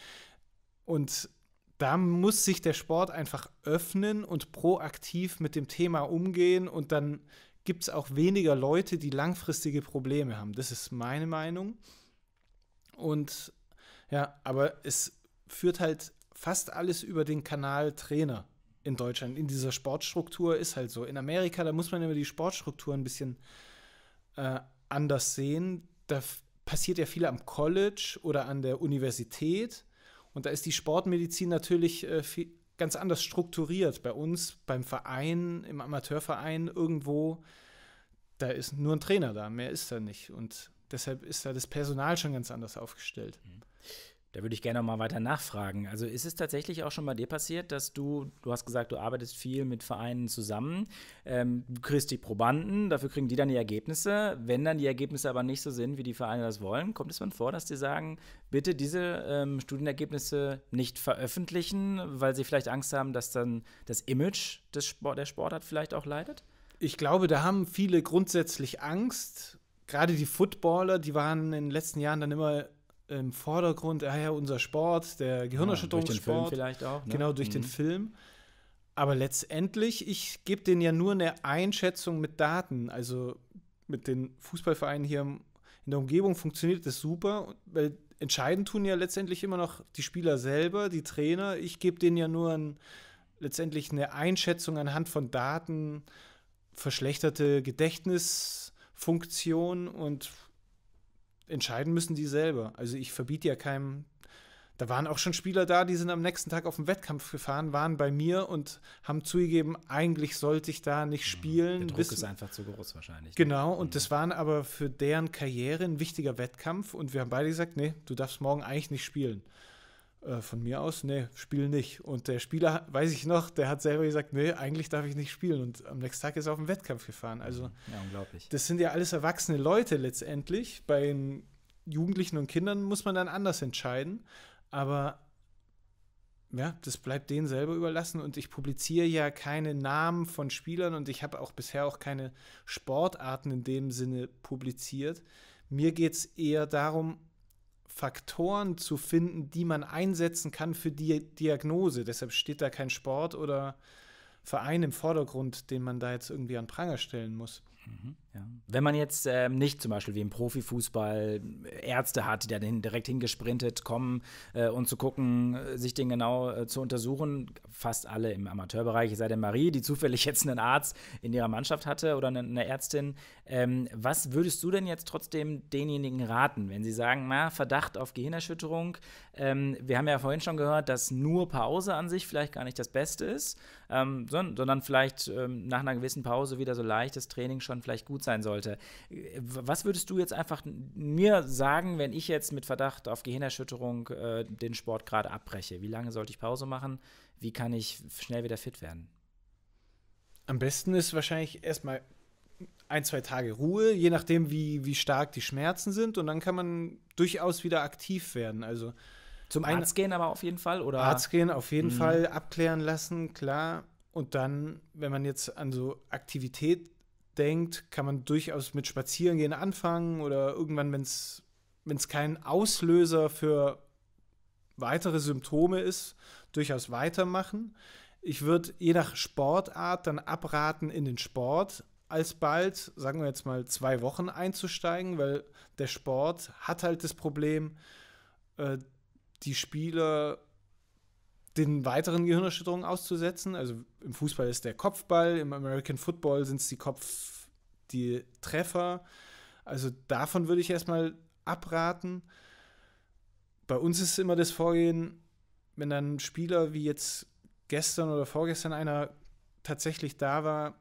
und da muss sich der Sport einfach öffnen und proaktiv mit dem Thema umgehen und dann gibt es auch weniger Leute, die langfristige Probleme haben. Das ist meine Meinung. Und ja, aber es führt halt fast alles über den Kanal Trainer in Deutschland. In dieser Sportstruktur ist halt so. In Amerika, da muss man immer die Sportstruktur ein bisschen äh, anders sehen. Da passiert ja viel am College oder an der Universität. Und da ist die Sportmedizin natürlich äh, viel, ganz anders strukturiert. Bei uns, beim Verein, im Amateurverein, irgendwo, da ist nur ein Trainer da, mehr ist da nicht. Und deshalb ist da das Personal schon ganz anders aufgestellt. Mhm. Da würde ich gerne noch mal weiter nachfragen. Also ist es tatsächlich auch schon bei dir passiert, dass du, du hast gesagt, du arbeitest viel mit Vereinen zusammen, ähm, du kriegst die Probanden, dafür kriegen die dann die Ergebnisse. Wenn dann die Ergebnisse aber nicht so sind, wie die Vereine das wollen, kommt es dann vor, dass die sagen, bitte diese ähm, Studienergebnisse nicht veröffentlichen, weil sie vielleicht Angst haben, dass dann das Image des Sport, der Sportart vielleicht auch leidet? Ich glaube, da haben viele grundsätzlich Angst. Gerade die Footballer, die waren in den letzten Jahren dann immer im Vordergrund, ja, ah ja, unser Sport, der Gehirnerschütterungssport. Ja, durch vielleicht auch. Ne? Genau, durch mhm. den Film. Aber letztendlich, ich gebe denen ja nur eine Einschätzung mit Daten. Also mit den Fußballvereinen hier in der Umgebung funktioniert das super, weil entscheiden tun ja letztendlich immer noch die Spieler selber, die Trainer. Ich gebe denen ja nur ein, letztendlich eine Einschätzung anhand von Daten, verschlechterte Gedächtnisfunktion und entscheiden müssen die selber. Also ich verbiete ja keinem. Da waren auch schon Spieler da, die sind am nächsten Tag auf den Wettkampf gefahren, waren bei mir und haben zugegeben, eigentlich sollte ich da nicht mhm. spielen. Der Druck wissen. ist einfach zu groß wahrscheinlich. Ne? Genau, ne? und mhm. das waren aber für deren Karriere ein wichtiger Wettkampf und wir haben beide gesagt, nee, du darfst morgen eigentlich nicht spielen. Äh, von mir aus, nee, spiel nicht. Und der Spieler, weiß ich noch, der hat selber gesagt, nee, eigentlich darf ich nicht spielen. Und am nächsten Tag ist er auf den Wettkampf gefahren. Also, mhm. ja, unglaublich. Das sind ja alles erwachsene Leute letztendlich. Bei Jugendlichen und Kindern muss man dann anders entscheiden. Aber ja, das bleibt denen selber überlassen und ich publiziere ja keine Namen von Spielern und ich habe auch bisher auch keine Sportarten in dem Sinne publiziert. Mir geht es eher darum, Faktoren zu finden, die man einsetzen kann für die Diagnose. Deshalb steht da kein Sport oder Verein im Vordergrund, den man da jetzt irgendwie an Pranger stellen muss. Mhm. Ja. Wenn man jetzt ähm, nicht zum Beispiel wie im Profifußball äh, Ärzte hat, die dann direkt hingesprintet kommen äh, und zu gucken, äh, sich den genau äh, zu untersuchen, fast alle im Amateurbereich, es sei denn Marie, die zufällig jetzt einen Arzt in ihrer Mannschaft hatte oder eine, eine Ärztin, ähm, was würdest du denn jetzt trotzdem denjenigen raten, wenn sie sagen, na, Verdacht auf Gehirnerschütterung, ähm, wir haben ja vorhin schon gehört, dass nur Pause an sich vielleicht gar nicht das Beste ist, ähm, sondern, sondern vielleicht ähm, nach einer gewissen Pause wieder so leichtes Training schon vielleicht gut sein sollte. Äh, was würdest du jetzt einfach mir sagen, wenn ich jetzt mit Verdacht auf Gehirnerschütterung äh, den Sport gerade abbreche? Wie lange sollte ich Pause machen? Wie kann ich schnell wieder fit werden? Am besten ist wahrscheinlich erstmal ein, zwei Tage Ruhe, je nachdem, wie, wie stark die Schmerzen sind. Und dann kann man durchaus wieder aktiv werden. Also zum einen Arzt gehen aber auf jeden Fall, oder? Arzt gehen auf jeden mhm. Fall, abklären lassen, klar. Und dann, wenn man jetzt an so Aktivität denkt, kann man durchaus mit Spazierengehen anfangen oder irgendwann, wenn es kein Auslöser für weitere Symptome ist, durchaus weitermachen. Ich würde je nach Sportart dann abraten, in den Sport alsbald, sagen wir jetzt mal, zwei Wochen einzusteigen, weil der Sport hat halt das Problem, äh, die Spieler den weiteren Gehirnerschütterungen auszusetzen. Also im Fußball ist der Kopfball, im American Football sind es die Kopf, die Treffer. Also davon würde ich erstmal abraten. Bei uns ist immer das Vorgehen, wenn dann ein Spieler wie jetzt gestern oder vorgestern einer tatsächlich da war,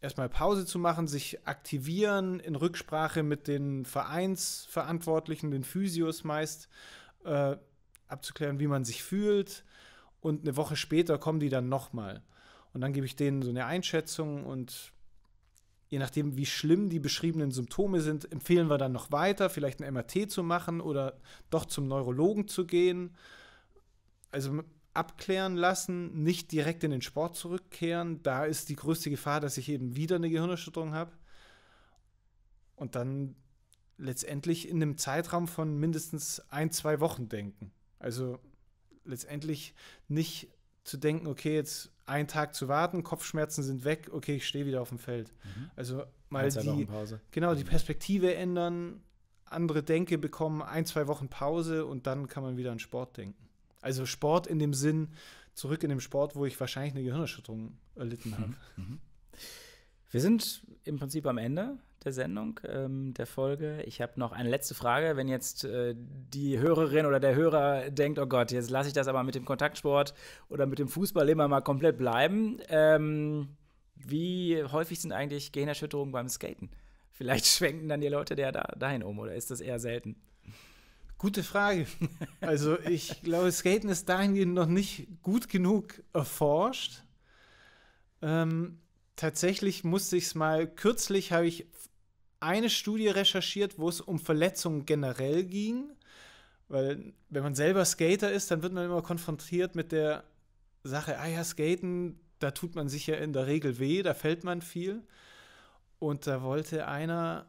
erstmal Pause zu machen, sich aktivieren in Rücksprache mit den Vereinsverantwortlichen, den Physios meist, äh, abzuklären, wie man sich fühlt, und eine Woche später kommen die dann nochmal. Und dann gebe ich denen so eine Einschätzung und je nachdem, wie schlimm die beschriebenen Symptome sind, empfehlen wir dann noch weiter, vielleicht ein MRT zu machen oder doch zum Neurologen zu gehen. Also abklären lassen, nicht direkt in den Sport zurückkehren. Da ist die größte Gefahr, dass ich eben wieder eine Gehirnerschütterung habe. Und dann letztendlich in einem Zeitraum von mindestens ein, zwei Wochen denken. Also letztendlich nicht zu denken, okay, jetzt einen Tag zu warten, Kopfschmerzen sind weg, okay, ich stehe wieder auf dem Feld. Mhm. Also mal Ganz halt die, genau, die mhm. Perspektive ändern, andere Denke bekommen, ein, zwei Wochen Pause und dann kann man wieder an Sport denken. Also Sport in dem Sinn, zurück in den Sport, wo ich wahrscheinlich eine Gehirnerschütterung erlitten habe. Mhm. mhm. Wir sind im Prinzip am Ende der Sendung, ähm, der Folge. Ich habe noch eine letzte Frage. Wenn jetzt äh, die Hörerin oder der Hörer denkt, oh Gott, jetzt lasse ich das aber mit dem Kontaktsport oder mit dem Fußball immer mal komplett bleiben. Ähm, wie häufig sind eigentlich Gehirnerschütterungen beim Skaten? Vielleicht schwenken dann die Leute der da, dahin um oder ist das eher selten? Gute Frage. Also ich glaube, Skaten ist dahingehend noch nicht gut genug erforscht. Ähm, tatsächlich musste ich es mal, kürzlich habe ich eine Studie recherchiert, wo es um Verletzungen generell ging. Weil wenn man selber Skater ist, dann wird man immer konfrontiert mit der Sache, ah ja, Skaten, da tut man sich ja in der Regel weh, da fällt man viel. Und da wollte einer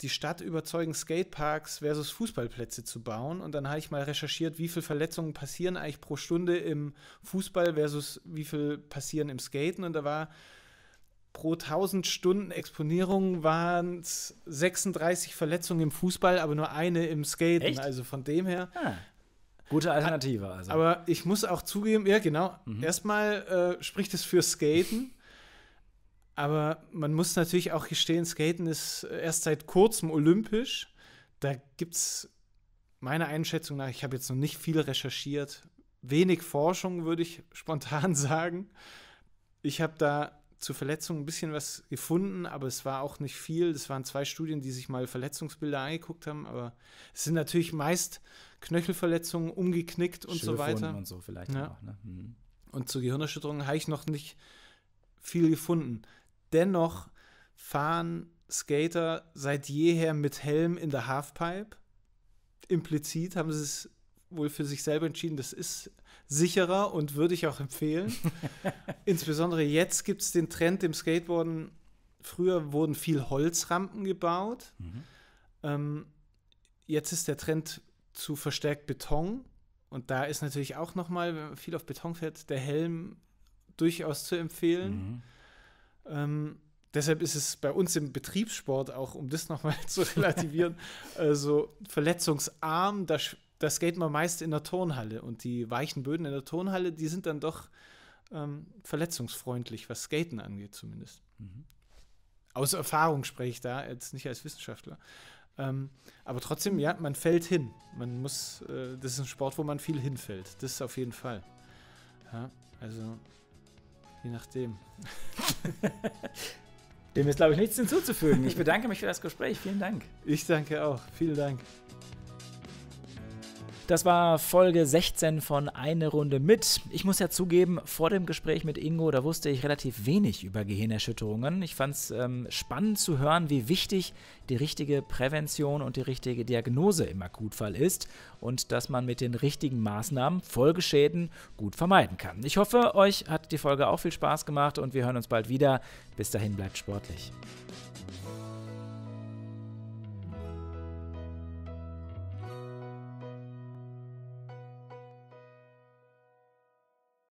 die Stadt überzeugen, Skateparks versus Fußballplätze zu bauen. Und dann habe ich mal recherchiert, wie viele Verletzungen passieren eigentlich pro Stunde im Fußball versus wie viel passieren im Skaten. Und da war pro 1000 Stunden Exponierung waren es 36 Verletzungen im Fußball, aber nur eine im Skaten. Echt? Also von dem her. Ah, gute Alternative. Also. Aber ich muss auch zugeben, ja, genau. Mhm. Erstmal äh, spricht es für Skaten. aber man muss natürlich auch gestehen, Skaten ist erst seit kurzem olympisch. Da gibt es meiner Einschätzung nach, ich habe jetzt noch nicht viel recherchiert, wenig Forschung, würde ich spontan sagen. Ich habe da zur Verletzung ein bisschen was gefunden, aber es war auch nicht viel. Es waren zwei Studien, die sich mal Verletzungsbilder angeguckt haben, aber es sind natürlich meist Knöchelverletzungen, umgeknickt und so weiter. Und so vielleicht ja. auch, ne? mhm. Und zu Gehirnerschütterungen habe ich noch nicht viel gefunden. Dennoch fahren Skater seit jeher mit Helm in der Halfpipe. Implizit haben sie es wohl für sich selber entschieden, das ist sicherer und würde ich auch empfehlen. Insbesondere jetzt gibt es den Trend im Skateboarden. Früher wurden viel Holzrampen gebaut. Mhm. Ähm, jetzt ist der Trend zu verstärkt Beton. Und da ist natürlich auch nochmal, wenn man viel auf Beton fährt, der Helm durchaus zu empfehlen. Mhm. Ähm, deshalb ist es bei uns im Betriebssport auch, um das nochmal zu relativieren, äh, so also verletzungsarm. Da das geht man meist in der Turnhalle. Und die weichen Böden in der Turnhalle, die sind dann doch ähm, verletzungsfreundlich, was Skaten angeht zumindest. Mhm. Aus Erfahrung spreche ich da, jetzt nicht als Wissenschaftler. Ähm, aber trotzdem, ja, man fällt hin. Man muss, äh, das ist ein Sport, wo man viel hinfällt. Das ist auf jeden Fall. Ja, also, je nachdem. Dem ist, glaube ich, nichts hinzuzufügen. Ich bedanke mich für das Gespräch. Vielen Dank. Ich danke auch. Vielen Dank. Das war Folge 16 von Eine Runde mit. Ich muss ja zugeben, vor dem Gespräch mit Ingo, da wusste ich relativ wenig über Gehirnerschütterungen. Ich fand es ähm, spannend zu hören, wie wichtig die richtige Prävention und die richtige Diagnose im Akutfall ist und dass man mit den richtigen Maßnahmen Folgeschäden gut vermeiden kann. Ich hoffe, euch hat die Folge auch viel Spaß gemacht und wir hören uns bald wieder. Bis dahin bleibt sportlich.